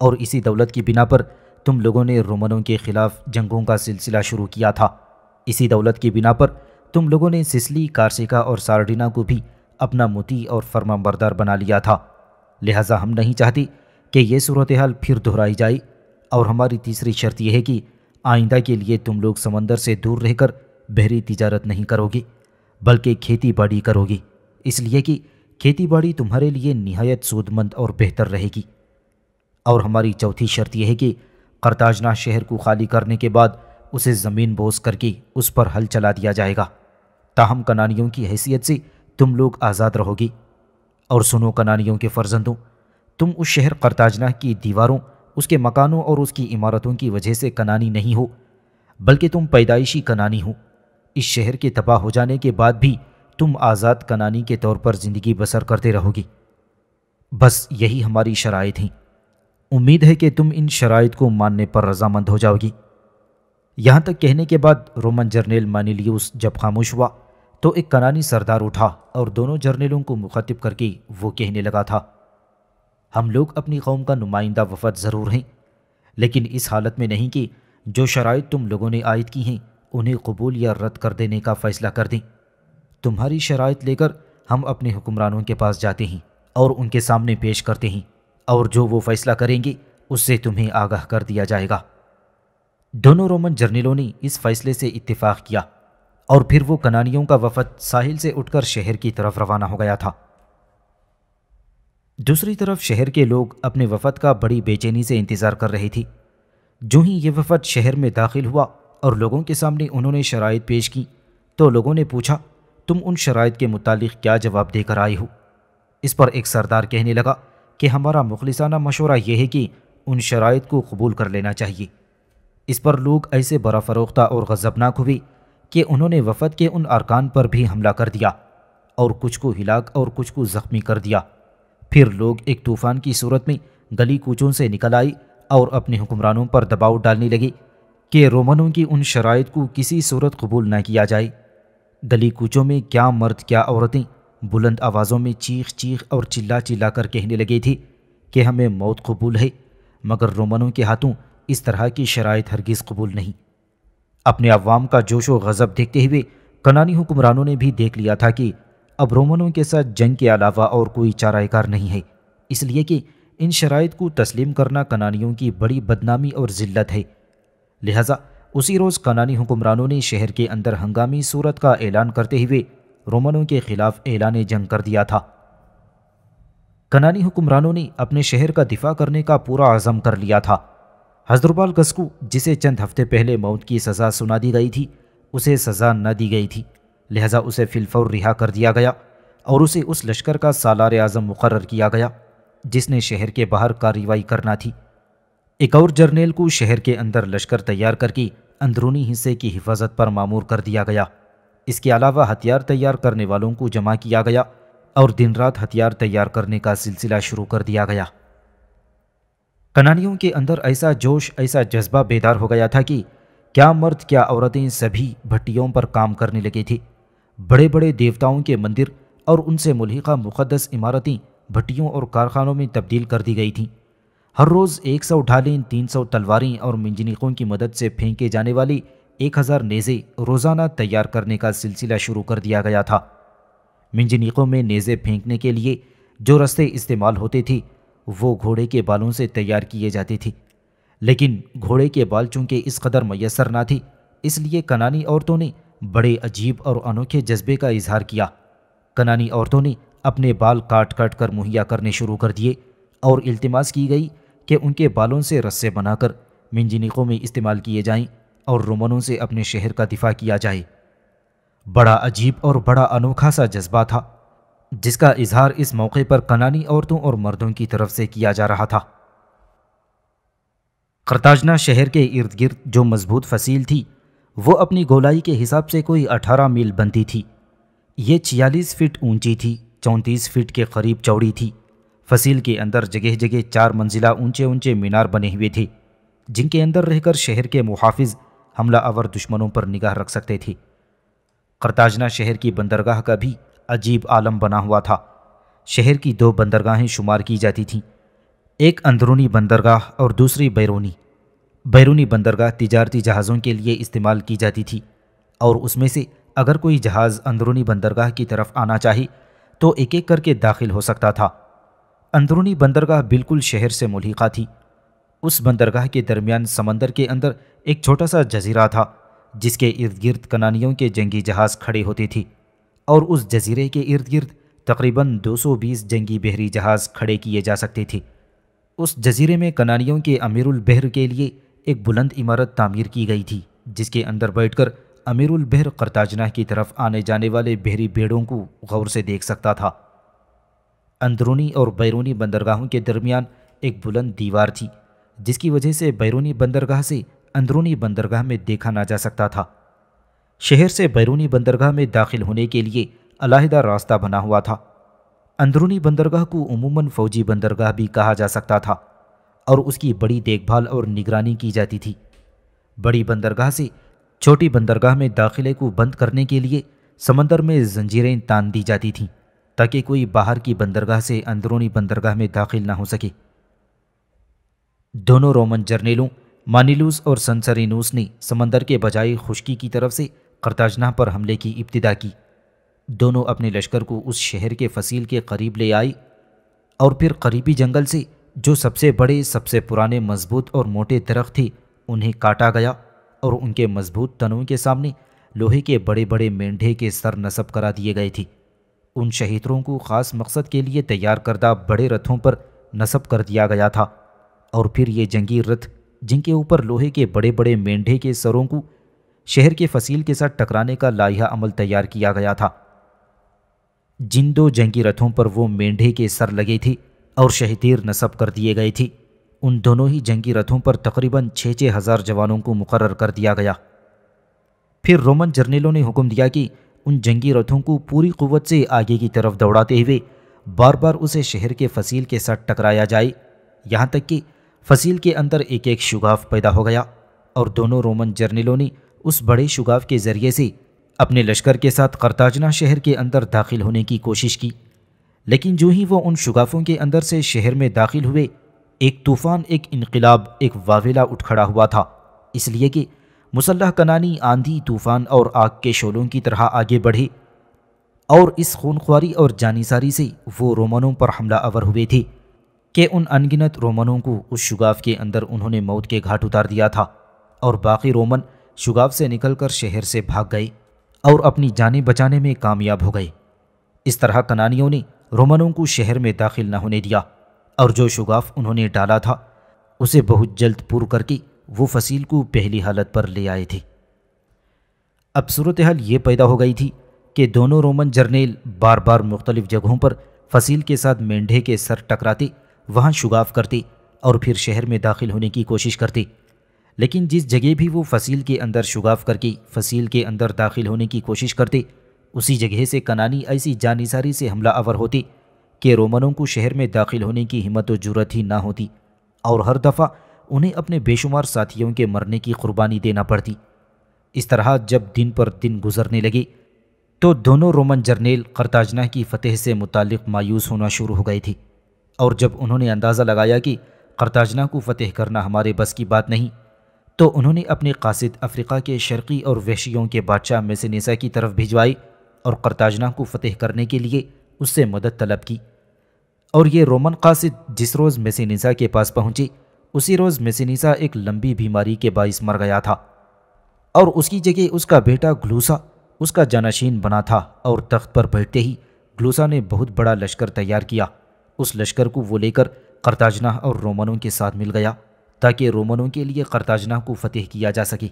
और इसी दौलत की बिना पर तुम लोगों ने रोमनों के खिलाफ जंगों का सिलसिला शुरू किया था इसी दौलत की बिना पर तुम लोगों ने सिसली कार्सिका और सार्डिना को भी अपना मोती और फर्माबरदार बना लिया था लिहाजा हम नहीं चाहते कि यह सूरत हाल फिर दोहराई जाए और हमारी तीसरी शर्त यह है कि आइंदा के लिए तुम लोग समंदर से दूर रहकर बहरी तजारत नहीं करोगे बल्कि खेती बाड़ी करोगे इसलिए कि खेती बाड़ी तुम्हारे लिए नहायत सूदमंद और बेहतर रहेगी और हमारी चौथी शर्त यह है कि करताजना शहर को खाली करने के बाद उसे ज़मीन बोस करके उस पर हल चला दिया जाएगा ताहम कनानियों की हैसियत से तुम लोग आज़ाद रहोगी और सुनो कनानियों के फर्जंदों तुम उस शहर करताजना की दीवारों उसके मकानों और उसकी इमारतों की वजह से कनानी नहीं हो बल्कि तुम पैदाइशी कनानी हो इस शहर के तबाह हो जाने के बाद भी तुम आज़ाद कनानी के तौर पर ज़िंदगी बसर करते रहोगी बस यही हमारी शराय थी उम्मीद है कि तुम इन शराइ को मानने पर रजामंद हो जाओगी यहाँ तक कहने के बाद रोमन जर्नेल मानिलियस जब खामोश हुआ तो एक कनानी सरदार उठा और दोनों जर्नेलों को मुखातिब करके वो कहने लगा था हम लोग अपनी कौम का नुमाइंदा वफद ज़रूर हैं लेकिन इस हालत में नहीं कि जो शराइ तुम लोगों ने आयद की हैं उन्हें कबूल या रद्द कर देने का फ़ैसला कर दें तुम्हारी शराइ लेकर हम अपने हुक्मरानों के पास जाते हैं और उनके सामने पेश करते हैं और जो वो फैसला करेंगे उससे तुम्हें आगाह कर दिया जाएगा दोनों रोमन जर्नलों ने इस फैसले से इत्तेफाक किया और फिर वो कनानियों का वफद साहिल से उठकर शहर की तरफ रवाना हो गया था दूसरी तरफ शहर के लोग अपने वफद का बड़ी बेचैनी से इंतज़ार कर रहे थे जो ही ये वफद शहर में दाखिल हुआ और लोगों के सामने उन्होंने शराइ पेश की तो लोगों ने पूछा तुम उन शराइ के मुतालिक क्या जवाब देकर आई हो इस पर एक सरदार कहने लगा कि हमारा मुखलसाना मशवरा यह है कि उन शराइ को कबूल कर लेना चाहिए इस पर लोग ऐसे बड़ा फरोख्ता और गज़बनाक हुई कि उन्होंने वफद के उन अरकान पर भी हमला कर दिया और कुछ को हिलाक और कुछ को ज़ख्मी कर दिया फिर लोग एक तूफ़ान की सूरत में गली कूचों से निकल आई और अपने हुक्मरानों पर दबाव डालने लगे कि रोमनों की उन शराइ को किसी सूरत कबूल न किया जाए गली कूचों में क्या मर्द क्या औरतें बुलंद आवाज़ों में चीख चीख और चिल्ला चिल्ला कर कहने लगी थी कि हमें मौत कबूल है मगर रोमनों के हाथों इस तरह की शराय हरगिज़ कबूल नहीं अपने अवाम का जोश व गज़ब देखते हुए कनानी हुक्मरानों ने भी देख लिया था कि अब रोमनों के साथ जंग के अलावा और कोई चारायकार नहीं है इसलिए कि इन शराइ को तस्लीम करना कनानियों की बड़ी बदनामी और ज़िल्लत है लिहाजा उसी रोज़ कनानी हुक्मरानों ने शहर के अंदर हंगामी सूरत का ऐलान करते हुए रोमनों के खिलाफ ऐलान जंग कर दिया था कनानी हुक्मरानों ने अपने शहर का दिफा करने का पूरा आज़म कर लिया था हजरबाल गस्कू जिसे चंद हफ्ते पहले मौत की सज़ा सुना दी गई थी उसे सज़ा न दी गई थी लिहाजा उसे फिलफौर रिहा कर दिया गया और उसे उस लश्कर का सालार आज़म मुकर किया गया जिसने शहर के बाहर कार्रवाई करना थी एक और जर्नेल को शहर के अंदर लश्कर तैयार करके अंदरूनी हिस्से की हिफाजत पर मामूर कर दिया गया इसके अलावा हथियार तैयार करने वालों को जमा किया गया और दिन रात हथियार तैयार करने का सिलसिला शुरू कर दिया गया कनानियों के अंदर ऐसा जोश ऐसा जज्बा बेदार हो गया था कि क्या मर्द क्या औरतें सभी भट्टियों पर काम करने लगी थी बड़े बड़े देवताओं के मंदिर और उनसे मुलहिका मुकदस इमारतें भट्टियों और कारखानों में तब्दील कर दी गई थीं हर रोज़ एक सौ ढालें तीन सौ तलवारें और मंजनीकों की मदद से फेंके जाने वाली एक हज़ार नेज़े रोज़ाना तैयार करने का सिलसिला शुरू कर दिया गया था मिंजनीकों में नेज़े फेंकने के लिए जो रस्ते इस्तेमाल होते थे वो घोड़े के बालों से तैयार किए जाते थे लेकिन घोड़े के बाल चूंकि इस कदर मैसर ना थे इसलिए कनानी औरतों ने बड़े अजीब और अनोखे जज्बे का इजहार किया कनानी औरतों ने अपने बाल काट काट कर मुहैया करने शुरू कर दिए और इल्तमास की गई कि उनके बालों से रस्से बनाकर मिंजनीकों में इस्तेमाल किए जाएं और रोमनों से अपने शहर का दिफा किया जाए बड़ा अजीब और बड़ा अनोखा सा जज्बा था जिसका इजहार इस मौके पर कनानी औरतों और मर्दों की तरफ से किया जा रहा था करताजना शहर के इर्द गिर्द जो मजबूत फसील थी वो अपनी गोलाई के हिसाब से कोई अठारह मील बनती थी ये छियालीस फीट ऊंची थी चौंतीस फीट के करीब चौड़ी थी फसील के अंदर जगह जगह चार मंजिला ऊंचे ऊंचे मीनार बने हुए थे जिनके अंदर रहकर शहर के मुहाफिज हमलावर दुश्मनों पर निगाह रख सकते थे करताजना शहर की बंदरगाह का भी अजीब आलम बना हुआ था शहर की दो बंदरगाहें शुमार की जाती थीं एक अंदरूनी बंदरगाह और दूसरी बैरूनी बैरूनी बंदरगाह तिजारती जहाज़ों के लिए इस्तेमाल की जाती थी और उसमें से अगर कोई जहाज़ अंदरूनी बंदरगाह की तरफ आना चाहे तो एक एक करके दाखिल हो सकता था अंदरूनी बंदरगाह बिल्कुल शहर से मुलिका थी उस बंदरगाह के दरमियान समंदर के अंदर एक छोटा सा जजीरा था जिसके इर्द गिर्द कनानियों के जंगी जहाज़ खड़े होते थे और उस जजीरे के इर्द गिर्द तकरीबन 220 जंगी बहरी जहाज़ खड़े किए जा सकते थे उस जजीरे में कनानियों के अमीरुल बहर के लिए एक बुलंद इमारत तामीर की गई थी जिसके अंदर बैठकर अमीरुल बहर करताजना की तरफ आने जाने वाले बहरी बेड़ों को गौर से देख सकता था अंदरूनी और बैरूनी बंदरगाहों के दरमियान एक बुलंद दीवार थी जिसकी वजह से बैरूनी बंदरगाह से अंदरूनी बंदरगाह में देखा ना जा सकता था शहर से बैरूनी बंदरगाह में दाखिल होने के लिए अलाहिदा रास्ता बना हुआ था अंदरूनी बंदरगाह को उमूमन फौजी बंदरगाह भी कहा जा सकता था और उसकी बड़ी देखभाल और निगरानी की जाती थी बड़ी बंदरगाह से छोटी बंदरगाह में दाखिले को बंद करने के लिए समंदर में जंजीरें तान दी जाती थीं ताकि कोई बाहर की बंदरगाह से अंदरूनी बंदरगाह में दाखिल ना हो सके दोनों रोमन जर्नेलों मानिलूस और सनसरीनूस ने समंदर के बजाय खुश्की की तरफ से करताजना पर हमले की इब्तदा की दोनों अपने लश्कर को उस शहर के फसील के करीब ले आई और फिर करीबी जंगल से जो सबसे बड़े सबसे पुराने मजबूत और मोटे दरख्त थे उन्हें काटा गया और उनके मजबूत तनों के सामने लोहे के बड़े बड़े मेंढे के सर नस्ब करा दिए गए थे उन शहीदों को ख़ास मकसद के लिए तैयार करदा बड़े रथों पर नस्ब कर दिया गया था और फिर ये जंगी रथ जिनके ऊपर लोहे के बड़े बड़े मेंढे के सरों को शहर के फसील के साथ टकराने का लाया अमल तैयार किया गया था जिन दो जंगी रथों पर वो मेंढे के सर लगे थे और शहतीर नसब कर दिए गए थे उन दोनों ही जंगी रथों पर तकरीबन छः छः हज़ार जवानों को मुकर कर दिया गया फिर रोमन जर्नेलों ने हुक्म दिया कि उन जंगी रथों को पूरी क़वत से आगे की तरफ दौड़ाते हुए बार बार उसे शहर के फसील के साथ टकराया जाए यहाँ तक कि फसील के अंदर एक एक शुगाफ पैदा हो गया और दोनों रोमन जर्नलों ने उस बड़े शुगाफ के ज़रिए से अपने लश्कर के साथ करताजना शहर के अंदर दाखिल होने की कोशिश की लेकिन जो ही वो उन शुगाफों के अंदर से शहर में दाखिल हुए एक तूफ़ान एक इनकलाब एक वावेला उठ खड़ा हुआ था इसलिए कि मुसल्ह कनानी आंधी तूफ़ान और आग के शोलों की तरह आगे बढ़े और इस खूनख्वारी और जानिसारी से वो रोमनों पर हमला अवर हुए थे कि उन अनगिनत रोमनों को उस शुगाफ के अंदर उन्होंने मौत के घाट उतार दिया था और बाकी रोमन शुगाव से निकलकर शहर से भाग गए और अपनी जानें बचाने में कामयाब हो गए इस तरह कनानियों ने रोमनों को शहर में दाखिल न होने दिया और जो शुगाफ उन्होंने डाला था उसे बहुत जल्द पूर्व करके वो फसील को पहली हालत पर ले आए थे अब सूरत हाल ये पैदा हो गई थी कि दोनों रोमन जर्नेल बार बार मुख्तलिफ जगहों पर फसील के साथ मेंढे के सर टकराते वहाँ शुगाफ करती और फिर शहर में दाखिल होने की कोशिश करती लेकिन जिस जगह भी वो फसील के अंदर शुगाफ करके फसील के अंदर दाखिल होने की कोशिश करते उसी जगह से कनानी ऐसी जानिसारी से हमला आवर होती कि रोमनों को शहर में दाखिल होने की हिम्मत व जरूरत ही ना होती और हर दफ़ा उन्हें अपने बेशुमार साथियों के मरने की कुर्बानी देना पड़ती इस तरह जब दिन पर दिन गुजरने लगे तो दोनों रोमन जर्नेल करताजना की फतेह से मुतल मायूस होना शुरू हो गए थे और जब उन्होंने अंदाज़ा लगाया कि करताजना को फतेह करना हमारे बस की बात नहीं तो उन्होंने अपने कासिद अफ्रीका के शर्की और वहशियों के बादशाह मेसनीसा की तरफ भिजवाई और करताजना को फतेह करने के लिए उससे मदद तलब की और ये रोमन कासिद जिस रोज़ मेसनीसा के पास पहुँची उसी रोज़ मेसनीसा एक लंबी बीमारी के बायस मर गया था और उसकी जगह उसका बेटा ग्लूसा उसका जानाशीन बना था और तख्त पर बैठते ही ग्लूसा ने बहुत बड़ा लश्कर तैयार किया उस लश्कर को वो लेकर करताजना और रोमनों के साथ मिल गया ताकि रोमनों के लिए करताजना को फतेह किया जा सके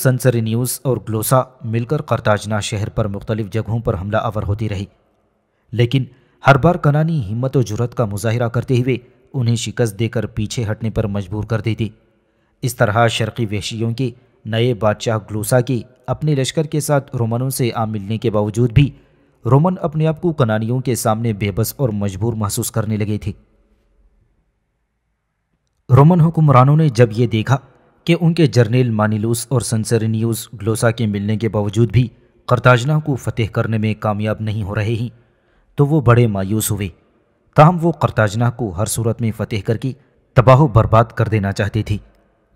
सनसरी न्यूज़ और ग्लोसा मिलकर करताजना शहर पर मुख्तलिफ जगहों पर हमला आवर होती रही लेकिन हर बार कनानी हिम्मत और जुरत का मुजाहरा करते हुए उन्हें शिकस्त देकर पीछे हटने पर मजबूर कर देती इस तरह शर्की वहशियों के नए बादशाह ग्लोसा के अपने लश्कर के साथ रोमनों से आम मिलने के बावजूद भी रोमन अपने आप को कनानियों के सामने बेबस और मजबूर महसूस करने लगे थे रोमन हुक्मरानों ने जब ये देखा कि उनके जर्नेल मानिलूस और सनसरनियूस ग्लोसा के मिलने के बावजूद भी करताजना को फतेह करने में कामयाब नहीं हो रहे हैं तो वो बड़े मायूस हुए ताहम वो करताजना को हर सूरत में फतेह करके तबाह बर्बाद कर देना चाहते थे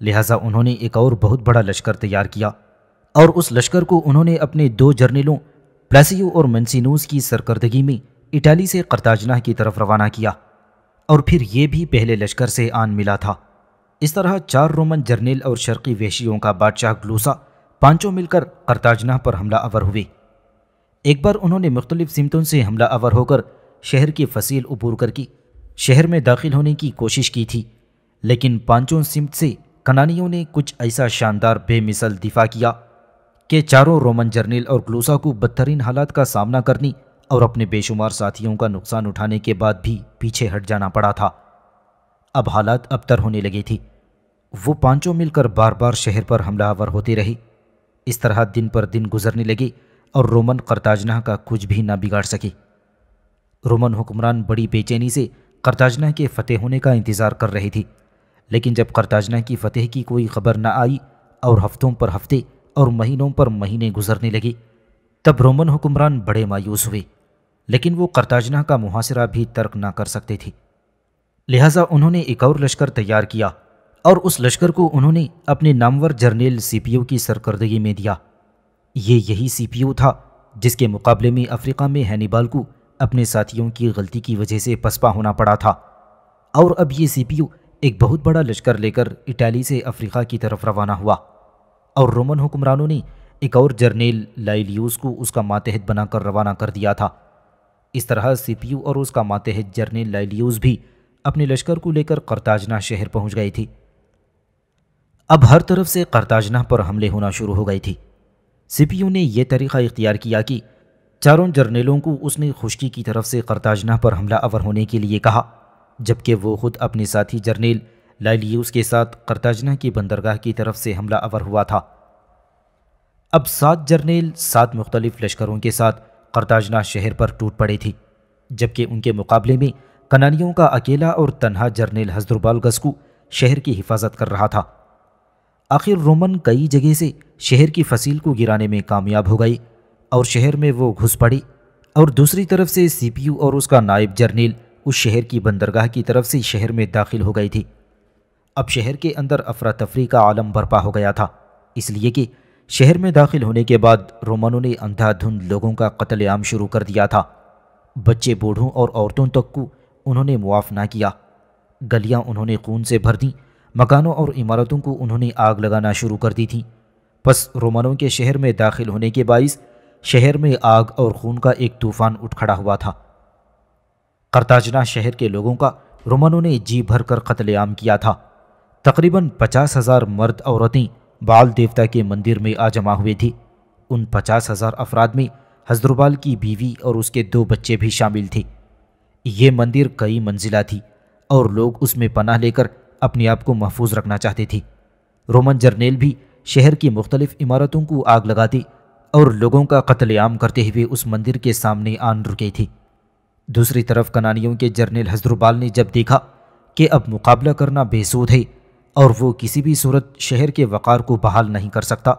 लिहाजा उन्होंने एक और बहुत बड़ा लश्कर तैयार किया और उस लश्कर को उन्होंने अपने दो जर्नेलों प्लासियो और मनसिनूस की सरकर्दगी में इटाली से करताजना की तरफ रवाना किया और फिर ये भी पहले लश्कर से आन मिला था इस तरह चार रोमन जर्नेल और शर्की वेशियों का बादशाह ग्लूसा पांचों मिलकर करताजना पर हमला अवर हुए एक बार उन्होंने मुख्तलिफ सिमतों से हमला अवर होकर शहर की फसील उबूर कर की शहर में दाखिल होने की कोशिश की थी लेकिन पांचों सिमत से कनानियों ने कुछ ऐसा शानदार बेमिसल दिफा किया के चारों रोमन जर्नील और ग्लूसा को बदतरीन हालात का सामना करने और अपने बेशुमार साथियों का नुकसान उठाने के बाद भी पीछे हट जाना पड़ा था अब हालात अबतर होने लगी थी वो पांचों मिलकर बार बार शहर पर हमलावर होते रहे इस तरह दिन पर दिन गुजरने लगे और रोमन करताजना का कुछ भी ना बिगाड़ सके रोमन हुक्मरान बड़ी बेचैनी से करताजना के फतेह होने का इंतज़ार कर रही थी लेकिन जब करताजना की फतेह की कोई खबर न आई और हफ्तों पर हफ्ते और महीनों पर महीने गुजरने लगे तब रोमन हुक्मरान बड़े मायूस हुए लेकिन वो करताजना का मुहासरा भी तर्क ना कर सकते थे लिहाजा उन्होंने एक और लश्कर तैयार किया और उस लश्कर को उन्होंने अपने नामवर जर्नेल सीपीओ की सरकर्दगी में दिया ये यही सीपीओ था जिसके मुकाबले में अफ्रीका में हैनीबाल को अपने साथियों की गलती की वजह से पसपा होना पड़ा था और अब ये सीपीओ एक बहुत बड़ा लश्कर लेकर इटाली से अफ्रीका की तरफ रवाना हुआ और रोमन हुक्मरानों ने एक और जर्नेल लाइलियोस को उसका मातहत बनाकर रवाना कर दिया था इस तरह सीपीयू और उसका मातहत जर्नेल लाइलियोस भी अपने लश्कर को लेकर करताजना शहर पहुंच गई थी अब हर तरफ से करताजना पर हमले होना शुरू हो गई थी सीपीयू ने यह तरीका इख्तियार किया कि चारों जर्नेलों को उसने खुशकी की तरफ से करताजना पर हमला अवर होने के लिए कहा जबकि वो खुद अपने साथी जर्नेल लाइलियूस के साथ करताजना की बंदरगाह की तरफ से हमला अवर हुआ था अब सात जर्नेल सात मुख्तलिफ लश्करों के साथ करताजना शहर पर टूट पड़ी थी जबकि उनके मुकाबले में कनानियों का अकेला और तन्हा जर्नेल हजरबाल गस्कू शहर की हिफाजत कर रहा था आखिर रोमन कई जगह से शहर की फसील को गिराने में कामयाब हो गई और शहर में वो घुस पड़ी और दूसरी तरफ से सीपीयू और उसका नायब जर्नेल उस शहर की बंदरगाह की तरफ से शहर में दाखिल हो गई थी अब शहर के अंदर अफरा तफरी का आलम बरपा हो गया था इसलिए कि शहर में दाखिल होने के बाद रोमनों ने अंधाधुंध लोगों का कत्लेआम शुरू कर दिया था बच्चे बूढ़ों और औरतों तक को उन्होंने मुआफ़ ना किया गलियां उन्होंने खून से भर दीं मकानों और इमारतों को उन्होंने आग लगाना शुरू कर दी थी बस रोमनों के शहर में दाखिल होने के बायस शहर में आग और खून का एक तूफ़ान उठ खड़ा हुआ था करताजना शहर के लोगों का रोमनों ने जी भर कर कत्लेआम किया था तकरीबन पचास हज़ार मर्द औरतें बाल देवता के मंदिर में आ जमा हुए थे उन पचास हज़ार अफराद में हजरबाल की बीवी और उसके दो बच्चे भी शामिल थे ये मंदिर कई मंजिला थी और लोग उसमें पनाह लेकर अपने आप को महफूज रखना चाहते थे रोमन जर्नेल भी शहर की मुख्तलिफ इमारतों को आग लगाते और लोगों का कत्लेआम करते हुए उस मंदिर के सामने आन रुके थे दूसरी तरफ कनानियों के जर्नेल हजरबाल ने जब देखा कि अब मुकाबला करना बेसूद है और वो किसी भी सूरत शहर के वक़ार को बहाल नहीं कर सकता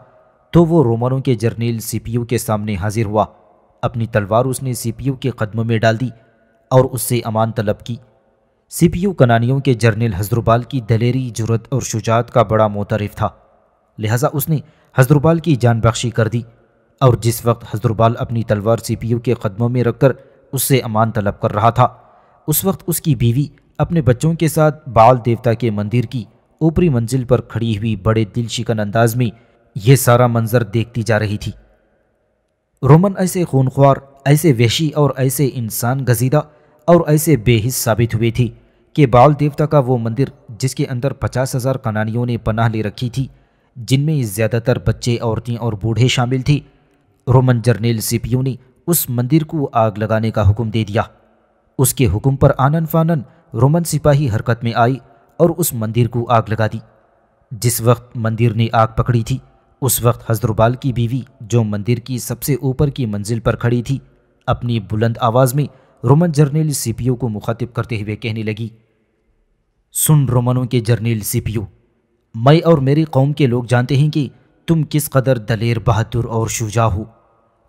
तो वो रोमनों के जर्नेल सीपीयू के सामने हाजिर हुआ अपनी तलवार उसने सीपीयू के कदमों में डाल दी और उससे अमान तलब की सीपीयू कनानियों के जर्नेल हजरुबाल की दलेरी जरूरत और शुजात का बड़ा मोतरफ था लिहाजा उसने हजरुबाल की जान बख्शी कर दी और जिस वक्त हजरुबाल अपनी तलवार सीपीयू के कदमों में रखकर उससे अमान तलब कर रहा था उस वक्त उसकी बीवी अपने बच्चों के साथ बाल देवता के मंदिर की ऊपरी मंजिल पर खड़ी हुई बड़े दिल शिकन अंदाज में यह सारा मंजर देखती जा रही थी रोमन ऐसे खूनख्वार ऐसे वैशी और ऐसे इंसान गजीदा और ऐसे बेहिस साबित हुए थी कि बाल देवता का वो मंदिर जिसके अंदर पचास हज़ार कनानियों ने पनाह ले रखी थी जिनमें ज़्यादातर बच्चे औरतें और बूढ़े शामिल थे रोमन जर्नेल सिपियों ने उस मंदिर को आग लगाने का हुक्म दे दिया उसके हुक्म पर आनन फानन रोमन सिपाही हरकत में आई और उस मंदिर को आग लगा दी जिस वक्त मंदिर ने आग पकड़ी थी उस वक्त हजरबाल की बीवी जो मंदिर की सबसे ऊपर की मंजिल पर खड़ी थी अपनी बुलंद आवाज़ में रोमन जर्नेल सीपीओ को मुखातिब करते हुए कहने लगी सुन रोमनों के जर्नेल सीपीओ मैं और मेरी कौम के लोग जानते हैं कि तुम किस कदर दलेर बहादुर और शुजा हो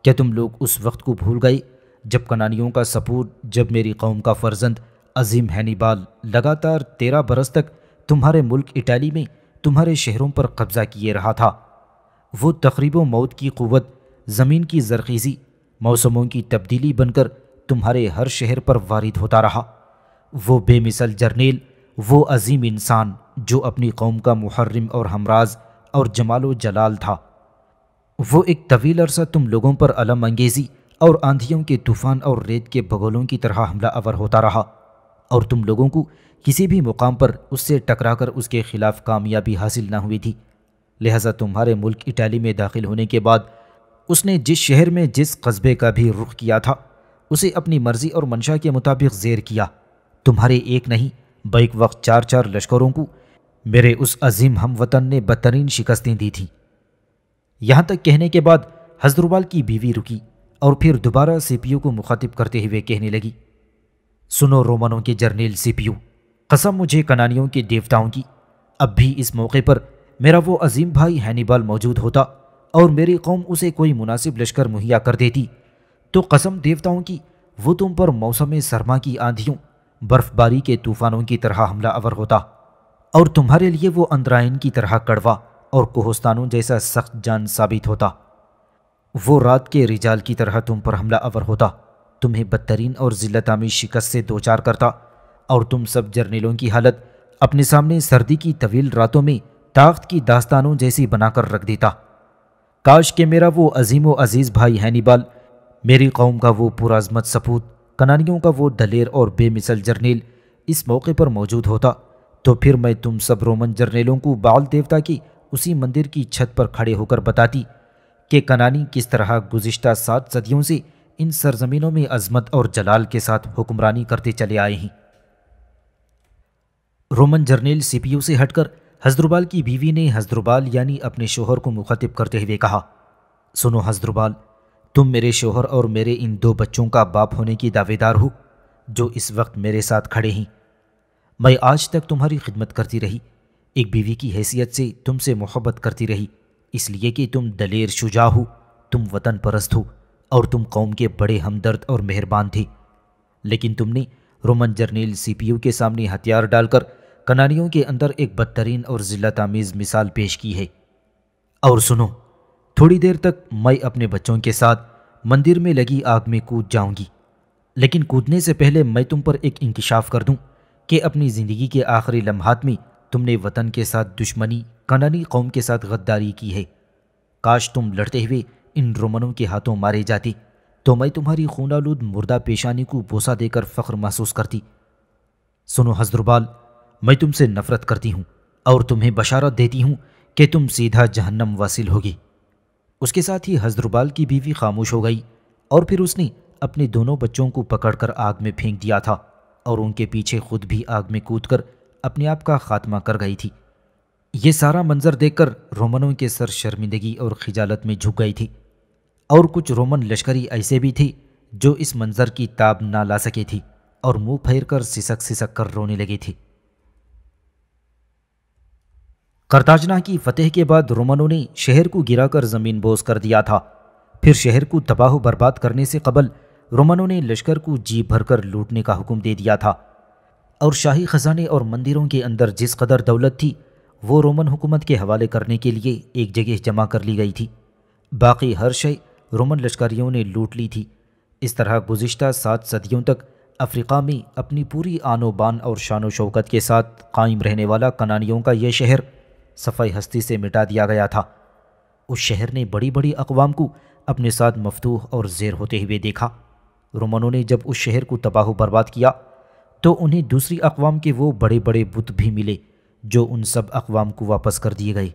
क्या तुम लोग उस वक्त को भूल गए जब कनानियों का सपूत जब मेरी कौम का फर्जंद अजीम हैनीबाल लगातार तेरह बरस तक तुम्हारे मुल्क इटाली में तुम्हारे शहरों पर कब्ज़ा किए रहा था वो तकरीब मौत की क़वत ज़मीन की जरखीज़ी मौसमों की तब्दीली बनकर तुम्हारे हर शहर पर वारिद होता रहा वो बेमिसल जर्नेल वो अजीम इंसान जो अपनी कौम का मुहर्रम और हमराज और जमालो जलाल था वो एक तवील अरसा तुम लोगों पर अलम अंगेज़ी और आंधियों के तूफ़ान और रेत के बगोलों की तरह हमला अवर होता रहा और तुम लोगों को किसी भी मुकाम पर उससे टकराकर उसके खिलाफ कामयाबी हासिल ना हुई थी लिहाजा तुम्हारे मुल्क इटाली में दाखिल होने के बाद उसने जिस शहर में जिस कस्बे का भी रुख किया था उसे अपनी मर्जी और मंशा के मुताबिक जेर किया तुम्हारे एक नहीं बैक वक्त चार चार लश्करों को मेरे उस अजीम हम वतन ने बदतरीन शिकस्तें दी थीं यहाँ तक कहने के बाद हजरुबाल की बीवी रुकी और फिर दोबारा सीपीओ को मुखातिब करते हुए कहने लगी सुनो रोमनों के जर्नील सीपियो कसम मुझे कनानियों के देवताओं की अब भी इस मौके पर मेरा वो अजीम भाई हैनीबाल मौजूद होता और मेरी कौम उसे कोई मुनासिब लश्कर मुहैया कर देती तो कसम देवताओं की वो तुम पर मौसम सरमा की आंधियों बर्फबारी के तूफानों की तरह हमला अवर होता और तुम्हारे लिए वो अंदरायन की तरह कड़वा और कोहस्तानों जैसा सख्त जान साबित होता वो रात के रिजाल की तरह तुम पर हमला अवर होता तुम्हें बदतरीन और जिलत आमी शिकस्त से दो चार करता और तुम सब जर्नीलों की हालत अपने सामने सर्दी की तवील रातों में ताकत की दास्तानों जैसी बनाकर रख देता काश के मेरा वो अजीम व अजीज़ भाई हैनीबाल मेरी कौम का वो पुराजमत सपूत कनानियों का वो दलेर और बेमिसल जर्नील इस मौके पर मौजूद होता तो फिर मैं तुम सब रोमन जर्नेलों को बाल देवता की उसी मंदिर की छत पर खड़े होकर बताती कि कनानी किस तरह गुज्त सात सदियों से इन सरजमीनों में अजमत और जलाल के साथ हुक्मरानी करते चले आए हैं रोमन जर्नेल सीपीयू से हटकर हजद्रुबाल की बीवी ने हजद्रुबाल यानी अपने शोहर को मुखातिब करते हुए कहा सुनो हजद्रुबाल तुम मेरे शोहर और मेरे इन दो बच्चों का बाप होने की दावेदार हो जो इस वक्त मेरे साथ खड़े हैं मैं आज तक तुम्हारी खिदमत करती रही एक बीवी की हैसियत से तुमसे मोहब्बत करती रही इसलिए कि तुम दलेर शुजा हो तुम वतन परस्त हो और तुम कौम के बड़े हमदर्द और मेहरबान थे लेकिन तुमने रोमन जर्नील सीपीयू के सामने हथियार डालकर कनानियों के अंदर एक बदतरीन और तमीज़ मिसाल पेश की है और सुनो थोड़ी देर तक मैं अपने बच्चों के साथ मंदिर में लगी आग में कूद जाऊंगी लेकिन कूदने से पहले मैं तुम पर एक इंकशाफ कर दूं कि अपनी ज़िंदगी के आखिरी लम्हात में तुमने वतन के साथ दुश्मनी कनानी कौम के साथ गद्दारी की है काश तुम लड़ते हुए इन रोमनों के हाथों मारे जाती तो मैं तुम्हारी खूनालूद मुर्दा पेशानी को बोसा देकर फ़ख्र महसूस करती सुनो हजरुबाल मैं तुमसे नफरत करती हूँ और तुम्हें बशारत देती हूँ कि तुम सीधा जहन्नम वासिल होगी उसके साथ ही हजरुबाल की बीवी खामोश हो गई और फिर उसने अपने दोनों बच्चों को पकड़कर आग में फेंक दिया था और उनके पीछे खुद भी आग में कूद कर अपने आप का खात्मा कर गई थी ये सारा मंजर देखकर रोमनों के सर शर्मिंदगी और खिजालत में झुक गई थी और कुछ रोमन लश्करी ऐसे भी थे जो इस मंजर की ताब ना ला सके थी और मुंह फेर कर सिसक सिसक कर रोने लगी थी करताजना की फतेह के बाद रोमनों ने शहर को गिराकर ज़मीन बोज कर दिया था फिर शहर को तबाह बर्बाद करने से कबल रोमनों ने लश्कर को जी भरकर लूटने का हुक्म दे दिया था और शाही खजाने और मंदिरों के अंदर जिस कदर दौलत थी वो रोमन हुकूमत के हवाले करने के लिए एक जगह जमा कर ली गई थी बाकी हर शय रोमन लश्करियों ने लूट ली थी इस तरह गुज्त सात सदियों तक अफ्रीका में अपनी पूरी आनो बान और शान शौकत के साथ कायम रहने वाला कनानियों का यह शहर सफ़ाई हस्ती से मिटा दिया गया था उस शहर ने बड़ी बड़ी अकवाम को अपने साथ मफतूह और जेर होते हुए देखा रोमनों ने जब उस शहर को तबाह बर्बाद किया तो उन्हें दूसरी अकवाम के वो बड़े बड़े बुत भी मिले जो उन सब अकवाम को वापस कर दिए गए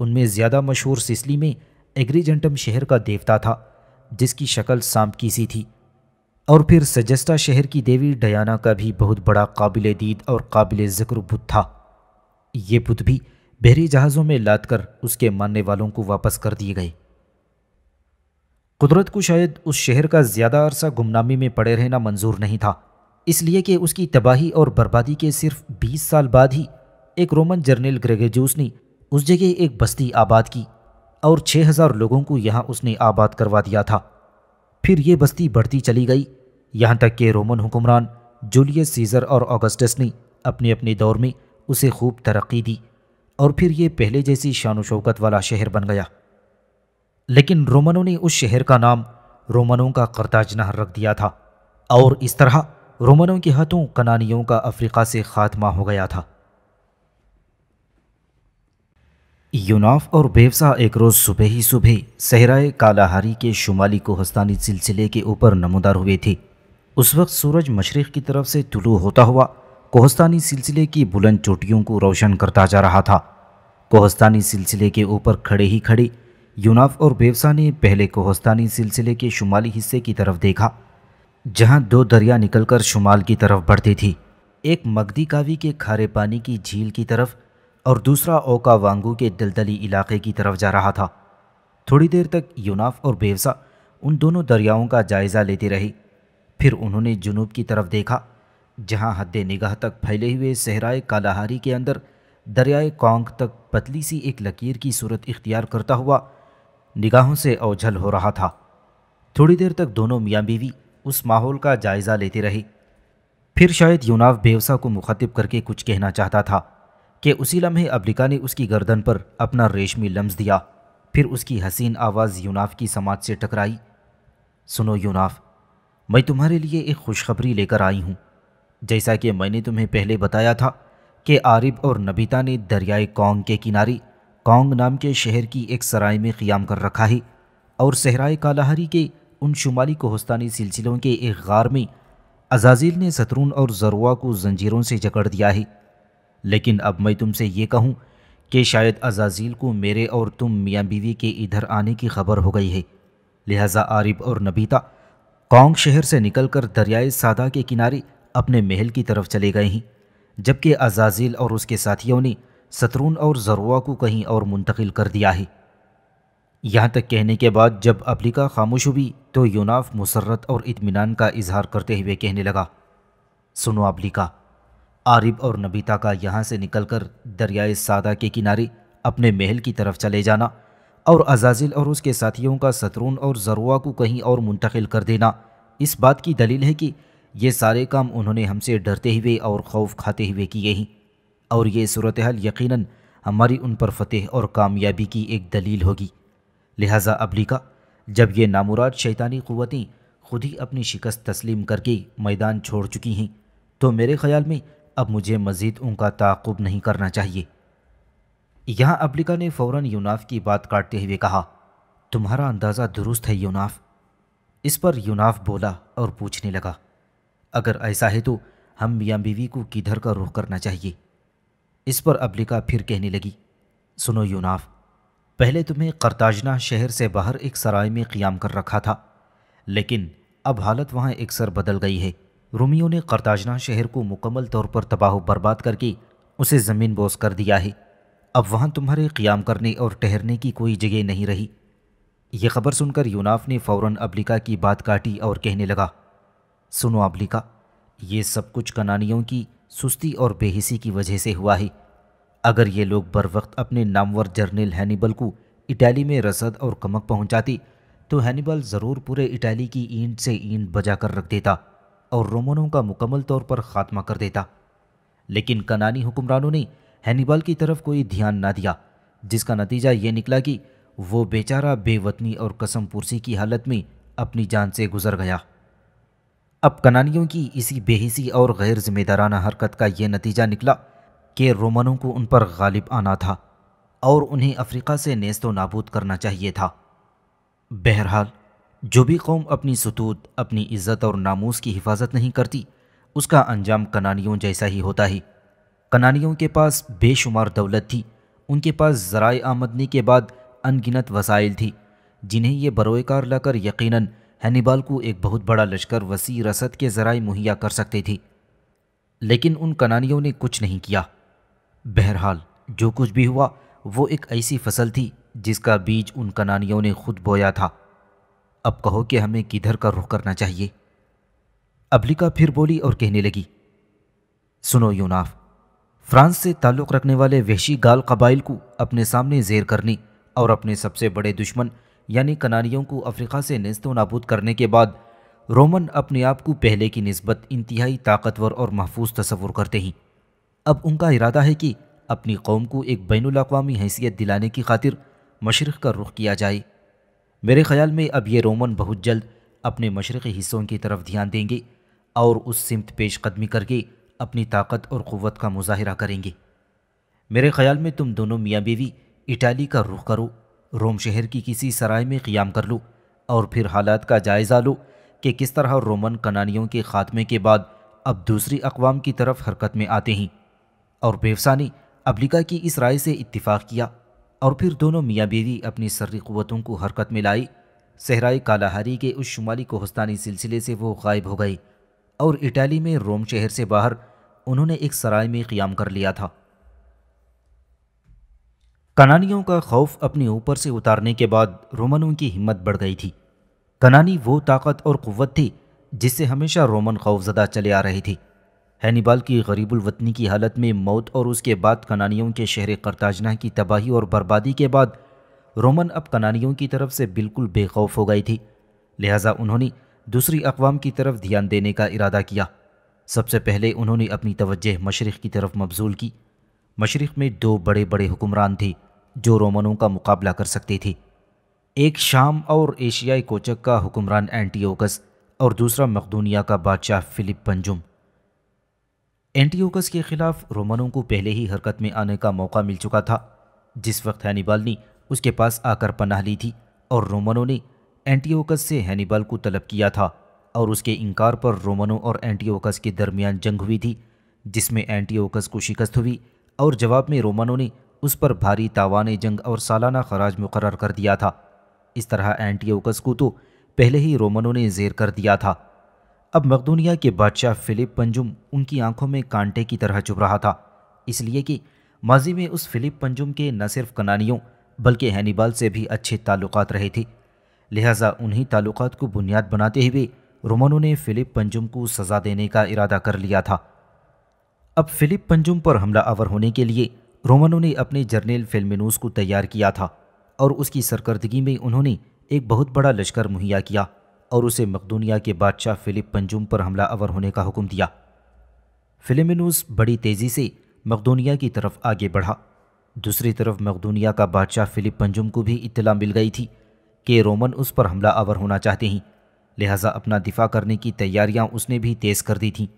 उनमें ज़्यादा मशहूर सिसली में एग्रीजेंटम शहर का देवता था जिसकी शक्ल सांप की सी थी और फिर सजस्टा शहर की देवी डयाना का भी बहुत बड़ा काबिल दीद और काबिल ज़िक्र बुत था ये बुत भी बहरी जहाज़ों में लाद कर उसके मानने वालों को वापस कर दिए गए कुदरत को शायद उस शहर का ज़्यादा अरसा गुमनामी में पड़े रहना मंजूर नहीं था इसलिए कि उसकी तबाही और बर्बादी के सिर्फ 20 साल बाद ही एक रोमन जर्नल ग्रेगेजूस ने उस जगह एक बस्ती आबाद की और 6000 लोगों को यहाँ उसने आबाद करवा दिया था फिर ये बस्ती बढ़ती चली गई यहाँ तक कि रोमन हुक्मरान जूलियस सीज़र और ऑगस्टस ने अपने अपने दौर में उसे खूब तरक्की दी और फिर ये पहले जैसी शान शौकत वाला शहर बन गया लेकिन रोमनों ने उस शहर का नाम रोमनों का करताज नहर रख दिया था और इस तरह रोमनों के हाथों कनानियों का अफ्रीका से खात्मा हो गया था यूनाफ और बेवसा एक रोज़ सुबह ही सुबह सहराए कालाहारी के शुमाली कोहस्तानी सिलसिले के ऊपर नमोदार हुए थे उस वक्त सूरज मशरक़ की तरफ से तुलू होता हुआ कोहस्तानी सिलसिले की बुलंद चोटियों को रोशन करता जा रहा था कोहस्तानी सिलसिले के ऊपर खड़े ही खड़े यूनाफ और बेवसा ने पहले कोहस्तानी सिलसिले के शुमाली हिस्से की तरफ देखा जहाँ दो दरिया निकलकर शुमाल की तरफ बढ़ती थी एक मगदी कावी के खारे पानी की झील की तरफ और दूसरा ओका वांगू के दलदली इलाके की तरफ जा रहा था थोड़ी देर तक यूनाफ और बेवसा उन दोनों दरियाओं का जायज़ा लेती रही फिर उन्होंने जुनूब की तरफ देखा जहाँ हद निगाह तक फैले हुए सहराए कालाहारी के अंदर दरियाए कोंग तक पतली सी एक लकीर की सूरत इख्तियार करता हुआ निगाहों से ओझल हो रहा था थोड़ी देर तक दोनों मियाँ बीवी उस माहौल का जायज़ा लेते रहे फिर शायद यूनाफ बेवसा को मुखातिब करके कुछ कहना चाहता था कि उसी लम्हे अब्रिका ने उसकी गर्दन पर अपना रेशमी लम्स दिया फिर उसकी हसीन आवाज़ यूनाफ की समाज से टकराई सुनो यूनाफ मैं तुम्हारे लिए एक खुशखबरी लेकर आई हूँ जैसा कि मैंने तुम्हें पहले बताया था कि आरिब और नबीता ने दरियाए कोंग के किनारे कोंग नाम के शहर की एक सराय में क़ियाम कर रखा है और सहराए कालाहारी के उन शुमाली कोहस्तानी सिलसिलों के एक गार में अजाजील ने सतरून और जरुआ को जंजीरों से जकड़ दिया है लेकिन अब मैं तुमसे ये कहूँ कि शायद अजाजील को मेरे और तुम मियाँ बीवी के इधर आने की खबर हो गई है लिहाजा आरिब और नबीता कॉन्ग शहर से निकलकर दरियाए सादा के किनारे अपने महल की तरफ चले गए हैं जबकि अजाजील और उसके साथियों ने सतरून और जरुआ को कहीं और मुंतकिल कर दिया है यहाँ तक कहने के बाद जब अबलिका खामोश हुई तो यूनाफ मुसरत और इतमान का इजहार करते हुए कहने लगा सुनो अबलिका आरिब और नबीता का यहाँ से निकलकर दरियाए सादा के किनारे अपने महल की तरफ चले जाना और अजाजिल और उसके साथियों का सतरून और जरुआ को कहीं और मुंतकिल कर देना इस बात की दलील है कि ये सारे काम उन्होंने हमसे डरते हुए और खौफ खाते हुए किए ही और ये सूरत हाल यकीनन हमारी उन पर फतेह और कामयाबी की एक दलील होगी लिहाजा अबलिका जब ये नामुराद शैतानी क़वतें खुद ही अपनी शिकस्त तस्लीम करके मैदान छोड़ चुकी हैं तो मेरे ख्याल में अब मुझे मज़ीद उनका ताकुब नहीं करना चाहिए यहाँ अब्लिका ने फौरन यूनाफ की बात काटते हुए कहा तुम्हारा अंदाज़ा दुरुस्त है यूनाफ इस पर यूनाफ बोला और पूछने लगा अगर ऐसा है तो हम मियाँ बीवी को किधर का रुख करना चाहिए इस पर अब्लिका फिर कहने लगी सुनो यूनाफ पहले तुम्हें करताजना शहर से बाहर एक सराय में क़्याम कर रखा था लेकिन अब हालत वहाँ एक सर बदल गई है रोमियो ने करताजना शहर को मुकम्मल तौर पर तबाह बर्बाद करके उसे ज़मीन बोस कर दिया है अब वहाँ तुम्हारे क़्याम करने और ठहरने की कोई जगह नहीं रही यह खबर सुनकर यूनाफ ने फ़ौर अब्लिका की बात काटी और कहने लगा सुनो अब्लिका ये सब कुछ कनानियों की सुस्ती और बेहिसी की वजह से हुआ है अगर ये लोग बर वक्त अपने नामवर जर्नल हैनीबल को इटली में रसद और कमक पहुंचाते तो हैनीबल ज़रूर पूरे इटैली की ईंट से ईंट बजा कर रख देता और रोमनों का मुकम्मल तौर पर खात्मा कर देता लेकिन कनानी हुक्मरानों ने हैनिबल की तरफ कोई ध्यान ना दिया जिसका नतीजा ये निकला कि वो बेचारा बेवतनी और कसम पुरसी की हालत में अपनी जान से गुजर गया अब कनानियों की इसी बेहिसी और गैर जिम्मेदाराना हरकत का यह नतीजा निकला कि रोमनों को उन पर गालिब आना था और उन्हें अफ्रीका से नेस्तो नाबूद करना चाहिए था बहरहाल जो भी कौम अपनी सतूत अपनी इज़्ज़त और नामोस की हिफाजत नहीं करती उसका अंजाम कनानियों जैसा ही होता है कनानियों के पास बेशुमार दौलत थी उनके पास ज़राए आमदनी के बाद अनगिनत वसाइल थी जिन्हें ये बरोकार लाकर यकीनन हैनिबाल को एक बहुत बड़ा लश्कर वसी रसद के ज़राए मुहैया कर सकते थे लेकिन उन कनानियों ने कुछ नहीं किया बहरहाल जो कुछ भी हुआ वो एक ऐसी फसल थी जिसका बीज उन कनानियों ने खुद बोया था अब कहो कि हमें किधर का रुख करना चाहिए अब्लिका फिर बोली और कहने लगी सुनो यूनाफ फ्रांस से ताल्लुक़ रखने वाले वहशी गाल कबाइल को अपने सामने जेर करने और अपने सबसे बड़े दुश्मन यानी कनानियों को अफ्रीका से नस्तो नाबूद करने के बाद रोमन अपने आप को पहले की नस्बत इंतहाई ताकतवर और महफूज तस्वुर करते हैं अब उनका इरादा है कि अपनी कौम को एक बैन अवी हैसियत दिलाने की खातिर मशरक़ का रुख किया जाए मेरे ख्याल में अब ये रोमन बहुत जल्द अपने मशरक़ी हिस्सों की तरफ ध्यान देंगे और उस सिमत पेश कदमी करके अपनी ताकत और क़वत का मुजाहरा करेंगे मेरे ख्याल में तुम दोनों मियाँ बीवी इटाली का रुख करो रोम शहर की किसी सराय में क़्याम कर लो और फिर हालात का जायज़ा लो कि किस तरह रोमन कनानियों के ख़ात्मे के बाद अब दूसरी अकवाम की तरफ हरकत में आते हैं और बेवसा ने अफ्रीका की इस राय से इतफ़ाक़ किया और फिर दोनों मियाँ बीवी अपनी सर्री क़वतों को हरकत में लाई सहराई कालाहारी के उस शुमाली कोहस्तानी सिलसिले से वो गायब हो गई और इटाली में रोम शहर से बाहर उन्होंने एक सराय में क़्याम कर लिया था कनानियों का खौफ अपने ऊपर से उतारने के बाद रोमनों की हिम्मत बढ़ गई थी कनानी वो ताकत और क़वत थी जिससे हमेशा रोमन खौफजदा चले आ रही थी हैनीबाल की वतनी की हालत में मौत और उसके बाद कनानियों के शहर करताजना की तबाही और बर्बादी के बाद रोमन अब कनानियों की तरफ से बिल्कुल बेखौफ हो गई थी लिहाजा उन्होंने दूसरी अकवाम की तरफ ध्यान देने का इरादा किया सबसे पहले उन्होंने अपनी तवज्जह मशरक़ की तरफ मबजूल की मशरक़ में दो बड़े बड़े हुक्मरान थे जो रोमनों का मुकाबला कर सकते थे एक शाम और एशियाई कोचक का हुक्मरान एंटीओकस और दूसरा मकदूनिया का बादशाह फ़िलिप पंजुम एंटीओकस के खिलाफ रोमनों को पहले ही हरकत में आने का मौका मिल चुका था जिस वक्त हैनीबाल ने उसके पास आकर पनाह ली थी और रोमनों ने एंटीओकस से हैनीबाल को तलब किया था और उसके इनकार पर रोमनों और एंटीओकस के दरमियान जंग हुई थी जिसमें एंटीओकस को शिकस्त हुई और जवाब में रोमनों ने उस पर भारी तावान जंग और सालाना खराज मुकर कर दिया था इस तरह एंटीओकस को तो पहले ही रोमनों ने जेर कर दिया था अब मकदूनिया के बादशाह फ़िलिप पंजुम उनकी आंखों में कांटे की तरह चुभ रहा था इसलिए कि माजी में उस फ़िलिप पंजुम के न सिर्फ कनानियों बल्कि हैनीबाल से भी अच्छे ताल्लुक रहे थे लिहाजा उन्हीं ताल्लुक को बुनियाद बनाते हुए रोमनों ने फ़िलिप पंजुम को सज़ा देने का इरादा कर लिया था अब फ़िलिप पंजुम पर हमला आवर होने के लिए रोमनों ने अपने जर्नेल फिल्मिनूस को तैयार किया था और उसकी सरकर्दगी में उन्होंने एक बहुत बड़ा लश्कर मुहैया किया और उसे मकदूनिया के बादशाह फ़िलिप पंजुम पर हमला अवर होने का हुक्म दिया फिलिमिनूस बड़ी तेज़ी से मकदूनिया की तरफ आगे बढ़ा दूसरी तरफ मकदूनिया का बादशाह फ़िलिप पंजुम को भी इतला मिल गई थी कि रोमन उस पर हमला आवर होना चाहते हैं लिहाजा अपना दिफा करने की तैयारियां उसने भी तेज़ कर दी थीं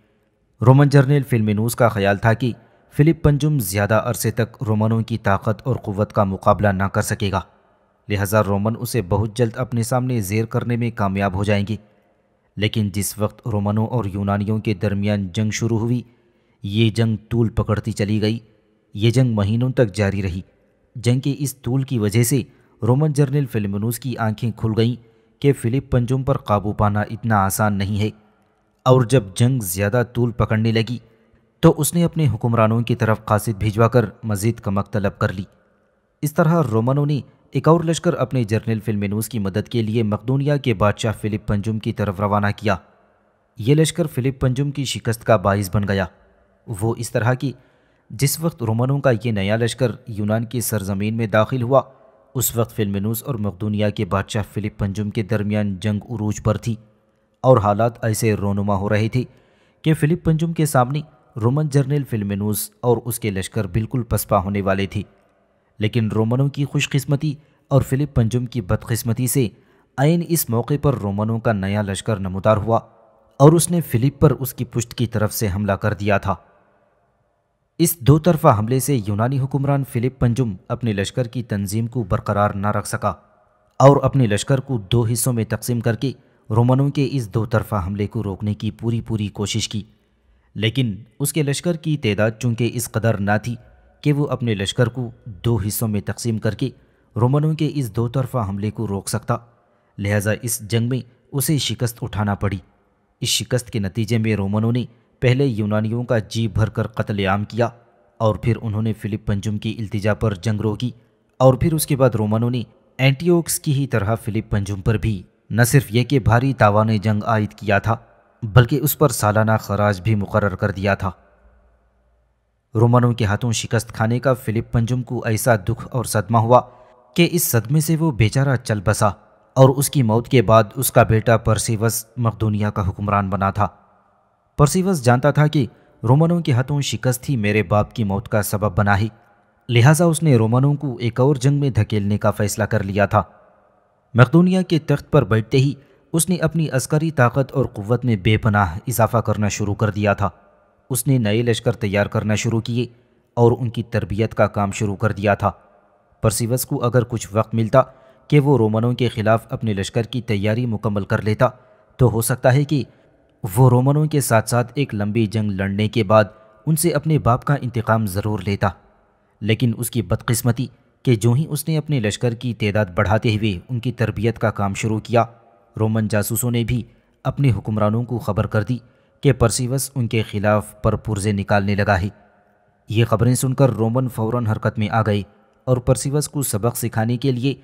रोमन जर्नल फिल्मिनूस का ख्याल था कि फ़िलिप पंजुम ज़्यादा अरसे तक रोमनों की ताकत और क़वत का मुकाबला ना कर सकेगा लिहाजा रोमन उसे बहुत जल्द अपने सामने जेर करने में कामयाब हो जाएंगे लेकिन जिस वक्त रोमनों और यूनानियों के दरमियान जंग शुरू हुई ये जंग तूल पकड़ती चली गई ये जंग महीनों तक जारी रही जंग के इस तूल की वजह से रोमन जर्नल फिल्मनूस की आंखें खुल गईं कि फ़िलिप पंजुम पर काबू पाना इतना आसान नहीं है और जब जंग ज़्यादा तूल पकड़ने लगी तो उसने अपने हुक्मरानों की तरफ कासिद भिजवा कर मज़ीद कमक तलब कर ली इस तरह रोमनों ने एक और लश्कर अपने जर्नल फिल्मेनूस की मदद के लिए मकदूनिया के बादशाह फ़िलिप पंजुम की तरफ रवाना किया ये लश्कर फ़िलिप पंजुम की शिकस्त का बायस बन गया वो इस तरह की जिस वक्त रोमनों का ये नया लश्कर यूनान की सरजमीन में दाखिल हुआ उस वक्त फिल्मनूस और मकदूनिया के बादशाह फ़िलिप पंजुम के दरमियान जंग उरूज पर थी और हालात ऐसे रोनुमा हो रहे थे कि फ़िलिप पंजुम के सामने रोमन जर्नल फिल्मनूस और उसके लश्कर बिल्कुल पसपा होने वाले थे लेकिन रोमनों की खुशकिस्मती और फ़िलिप पंजुम की बदकिस्मती से आयन इस मौके पर रोमनों का नया लश्कर नमदार हुआ और उसने फ़िलिप पर उसकी पुष्ट की तरफ से हमला कर दिया था इस दो तरफा हमले से यूनानी हुक्मरान फ़िलिप पंजुम अपने लश्कर की तंजीम को बरकरार न रख सका और अपने लश्कर को दो हिस्सों में तकसीम करके रोमनों के इस दो तरफा हमले को रोकने की पूरी पूरी कोशिश की लेकिन उसके लश्कर की तदाद चूँकि इस कदर ना थी कि वो अपने लश्कर को दो हिस्सों में तकसीम करके रोमनों के इस दो तरफा हमले को रोक सकता लिहाजा इस जंग में उसे शिकस्त उठाना पड़ी इस शिकस्त के नतीजे में रोमनों ने पहले यूनानियों का जी भरकर आम किया और फिर उन्होंने फिलिप पंजुम की इल्तिजा पर जंग रोकी और फिर उसके बाद रोमनों ने एंटीओक्स की ही तरह फिलिप पंजुम पर भी न सिर्फ ये कि भारी तावान जंग आयद किया था बल्कि उस पर सालाना खराज भी मुकर कर दिया था रोमनों के हाथों शिकस्त खाने का फिलिप पंजुम को ऐसा दुख और सदमा हुआ कि इस सदमे से वो बेचारा चल बसा और उसकी मौत के बाद उसका बेटा परसीवस मकदूनिया का हुक्मरान बना था परसीवस जानता था कि रोमनों के हाथों शिकस्त ही मेरे बाप की मौत का सबब बना ही लिहाजा उसने रोमनों को एक और जंग में धकेलने का फैसला कर लिया था मकदूनिया के तख्त पर बैठते ही उसने अपनी अस्करी ताकत और क़वत में बेपनाह इजाफा करना शुरू कर दिया था उसने नए लश्कर तैयार करना शुरू किए और उनकी तरबियत का काम शुरू कर दिया था परसिवस को अगर कुछ वक्त मिलता कि वो रोमनों के ख़िलाफ़ अपने लश्कर की तैयारी मुकम्मल कर लेता तो हो सकता है कि वो रोमनों के साथ साथ एक लंबी जंग लड़ने के बाद उनसे अपने बाप का इंतकाम ज़रूर लेता लेकिन उसकी बदकिस्मती कि जो ही उसने अपने लश्कर की तदाद बढ़ाते हुए उनकी तरबियत का काम शुरू किया रोमन जासूसों ने भी अपने हुक्मरानों को खबर कर दी कि परसीवस उनके खिलाफ पर पुर्जे निकालने लगा ही ये खबरें सुनकर रोमन फौरन हरकत में आ गई और परसीवस को सबक सिखाने के लिए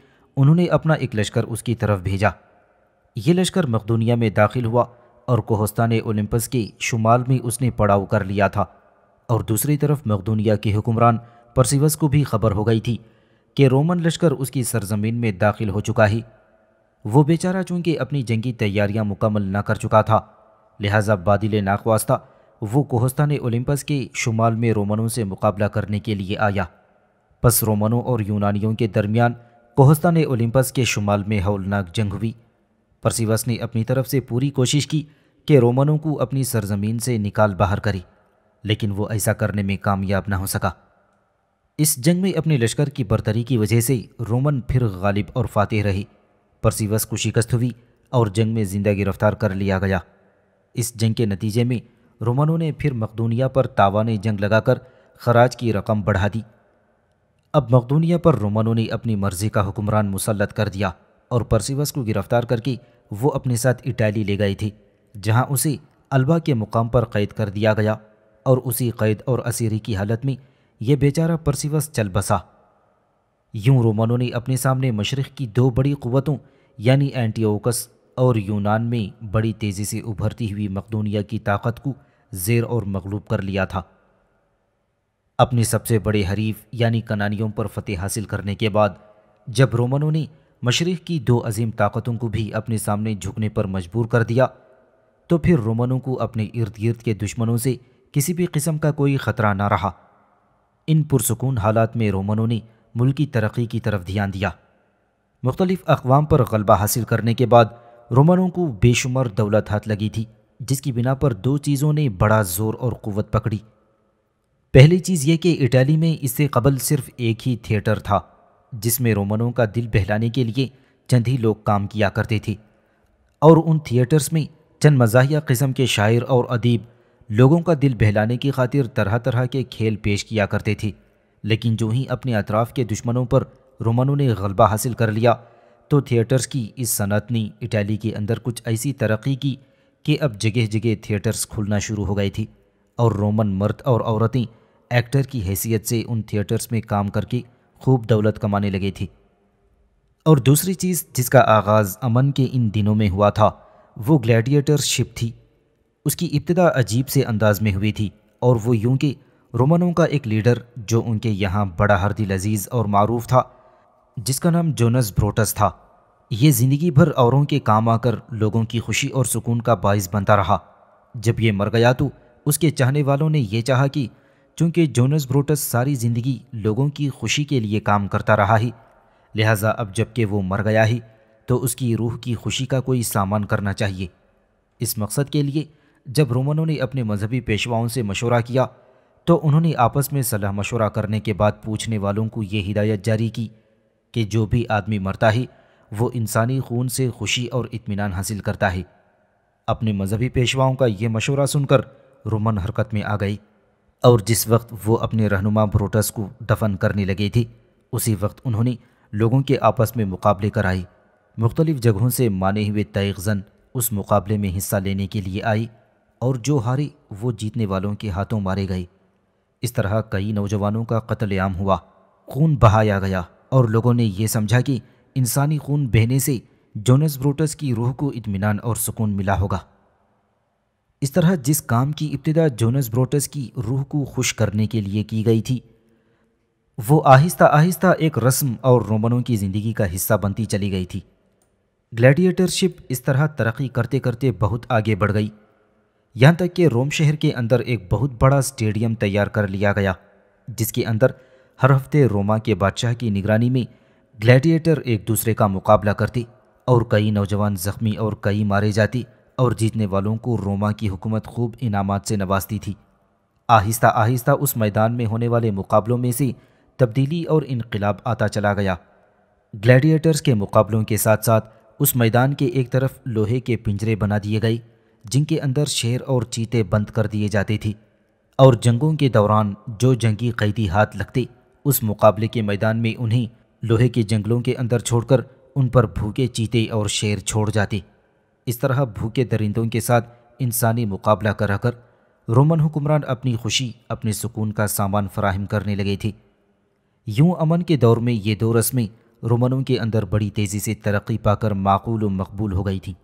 उन्होंने अपना एक लश्कर उसकी तरफ भेजा ये लश्कर मकदूनिया में दाखिल हुआ और कोहस्तान ओलंपस के शुमाल में उसने पड़ाव कर लिया था और दूसरी तरफ मकदूनिया के हुक्मरान परसीवस को भी खबर हो गई थी कि रोमन लश्कर उसकी सरजमीन में दाखिल हो चुका है वो बेचारा चूंकि अपनी जंगी तैयारियां मुकम्मल न कर चुका था लिहाजा बादिल नाकवास्ता वो कोहस्तान ओलंपस के शुमाल में रोमनों से मुकाबला करने के लिए आया बस रोमनों और यूनानियों के दरमियान कोहस्तान ओलंपस के शुमाल में हौलनाक जंग हुई परसिवस ने अपनी तरफ से पूरी कोशिश की कि रोमनों को अपनी सरजमीन से निकाल बाहर करे लेकिन वो ऐसा करने में कामयाब ना हो सका इस जंग में अपने लश्कर की बरतरी की वजह से रोमन फिर गालिब और फातेह रहे परसिवस को शिकस्त हुई और जंग में ज़िंदा गिरफ्तार कर लिया गया इस जंग के नतीजे में रोमनों ने फिर मकदूनिया पर तावान जंग लगाकर खराज की रकम बढ़ा दी अब मकदूनिया पर रोमनों ने अपनी मर्ज़ी का हुक्मरान मुसलत कर दिया और परसिवस को गिरफ़्तार करके वो अपने साथ इटाली ले गए थे जहाँ उसे अलबा के मुकाम पर कैद कर दिया गया और उसी कैद और असीरी की हालत में यह बेचारा परसिवस चल बसा यूं रोमनों ने अपने सामने मशरक़ की दो बड़ी क़वतों यानी एंटीओकस और यूनान में बड़ी तेज़ी से उभरती हुई मकदूनिया की ताकत को जेर और मगलूब कर लिया था अपने सबसे बड़े हरीफ यानी कनानियों पर फतेह हासिल करने के बाद जब रोमनों ने मशरक़ की दो अजीम ताकतों को भी अपने सामने झुकने पर मजबूर कर दिया तो फिर रोमनों को अपने इर्द गिर्द के दुश्मनों से किसी भी किस्म का कोई ख़तरा ना रहा इन पुरसकून हालात में रोमनों ने मुल्की तरक्की की तरफ ध्यान दिया मुख्तलिफ़ अकवाम पर गलबा हासिल करने के बाद रोमनों को बेशुमार दौलत हाथ लगी थी जिसकी बिना पर दो चीज़ों ने बड़ा ज़ोर और क़वत पकड़ी पहली चीज़ यह कि इटली में इससे कबल सिर्फ एक ही थिएटर था जिसमें रोमनों का दिल बहलाने के लिए चंद ही लोग काम किया करते थे और उन थिएटर्स में चंद मजा किस्म के शायर और अदीब लोगों का दिल बहलाने की खातिर तरह तरह के खेल पेश किया करते थे लेकिन जो ही अपने अतराफ़ के दुश्मनों पर रोमनों ने गलबा हासिल कर लिया तो थिएटर्स की इस सनत ने इटली के अंदर कुछ ऐसी तरक्की की कि अब जगह जगह थिएटर्स खुलना शुरू हो गई थी और रोमन मर्द और औरतें एक्टर की हैसियत से उन थिएटर्स में काम करके खूब दौलत कमाने लगे थी और दूसरी चीज़ जिसका आगाज़ अमन के इन दिनों में हुआ था वो ग्लैडिएटर शिप थी उसकी इब्तदा अजीब से अंदाज में हुई थी और वो यूं कि रोमनों का एक लीडर जो उनके यहाँ बड़ा हरदी लजीज़ और मरूफ था जिसका नाम जोनस ब्रोटस था ये ज़िंदगी भर औरों के काम आकर लोगों की खुशी और सुकून का बायस बनता रहा जब ये मर गया तो उसके चाहने वालों ने यह चाहा कि चूँकि जोनस ब्रोटस सारी ज़िंदगी लोगों की खुशी के लिए काम करता रहा ही लिहाजा अब जबकि वो मर गया ही तो उसकी रूह की खुशी का कोई सामान करना चाहिए इस मकसद के लिए जब रोमनों ने अपने मजहबी पेशवाओं से मशवरा किया तो उन्होंने आपस में सलाह मशवरा करने के बाद पूछने वालों को ये हिदायत जारी की कि जो भी आदमी मरता है वो इंसानी खून से खुशी और इत्मीनान हासिल करता है अपने मजहबी पेशवाओं का ये मशवरा सुनकर रोमन हरकत में आ गई और जिस वक्त वो अपने रहनुमा ब्रोटस को दफन करने लगी थी उसी वक्त उन्होंने लोगों के आपस में मुकाबले कराए मुख्तलिफ़ जगहों से माने हुए तयज़न उस मुकाबले में हिस्सा लेने के लिए आई और जो हारी वो जीतने वालों के हाथों मारे गए इस तरह कई नौजवानों का कत्लेआम हुआ खून बहाया गया और लोगों ने यह समझा कि इंसानी खून बहने से जोनस ब्रोटस की रूह को इतमान और सुकून मिला होगा इस तरह जिस काम की इब्तदा जोनस ब्रोटस की रूह को खुश करने के लिए की गई थी वो आहिस्ता आहिस्ता एक रस्म और रोमनों की ज़िंदगी का हिस्सा बनती चली गई थी ग्लैडिएटरशिप इस तरह तरक्की करते करते बहुत आगे बढ़ गई यहाँ तक कि रोम शहर के अंदर एक बहुत बड़ा स्टेडियम तैयार कर लिया गया जिसके अंदर हर हफ्ते रोमा के बादशाह की निगरानी में ग्लैडिएटर एक दूसरे का मुकाबला करते और कई नौजवान जख्मी और कई मारे जाते और जीतने वालों को रोमा की हुकूमत खूब इनामत से नवाजती थी आहिस्ता आहिस्ता उस मैदान में होने वाले मुकाबलों में से तब्दीली और इनकलाब आता चला गया ग्लैडिएटर्स के मुकाबलों के साथ साथ उस मैदान के एक तरफ लोहे के पिंजरे बना दिए गए जिनके अंदर शेर और चीते बंद कर दिए जाते थे और जंगों के दौरान जो जंगी कैदी हाथ लगते उस मुकाबले के मैदान में उन्हें लोहे के जंगलों के अंदर छोड़कर उन पर भूखे चीते और शेर छोड़ जाते इस तरह भूखे दरिंदों के साथ इंसानी मुकाबला कराकर रोमन हुक्मरान अपनी खुशी अपने सुकून का सामान फराहम करने लगे थे यूं अमन के दौर में ये दो रस्में रोमनों के अंदर बड़ी तेज़ी से तरक्की पाकर माकूल व मकबूल हो गई थी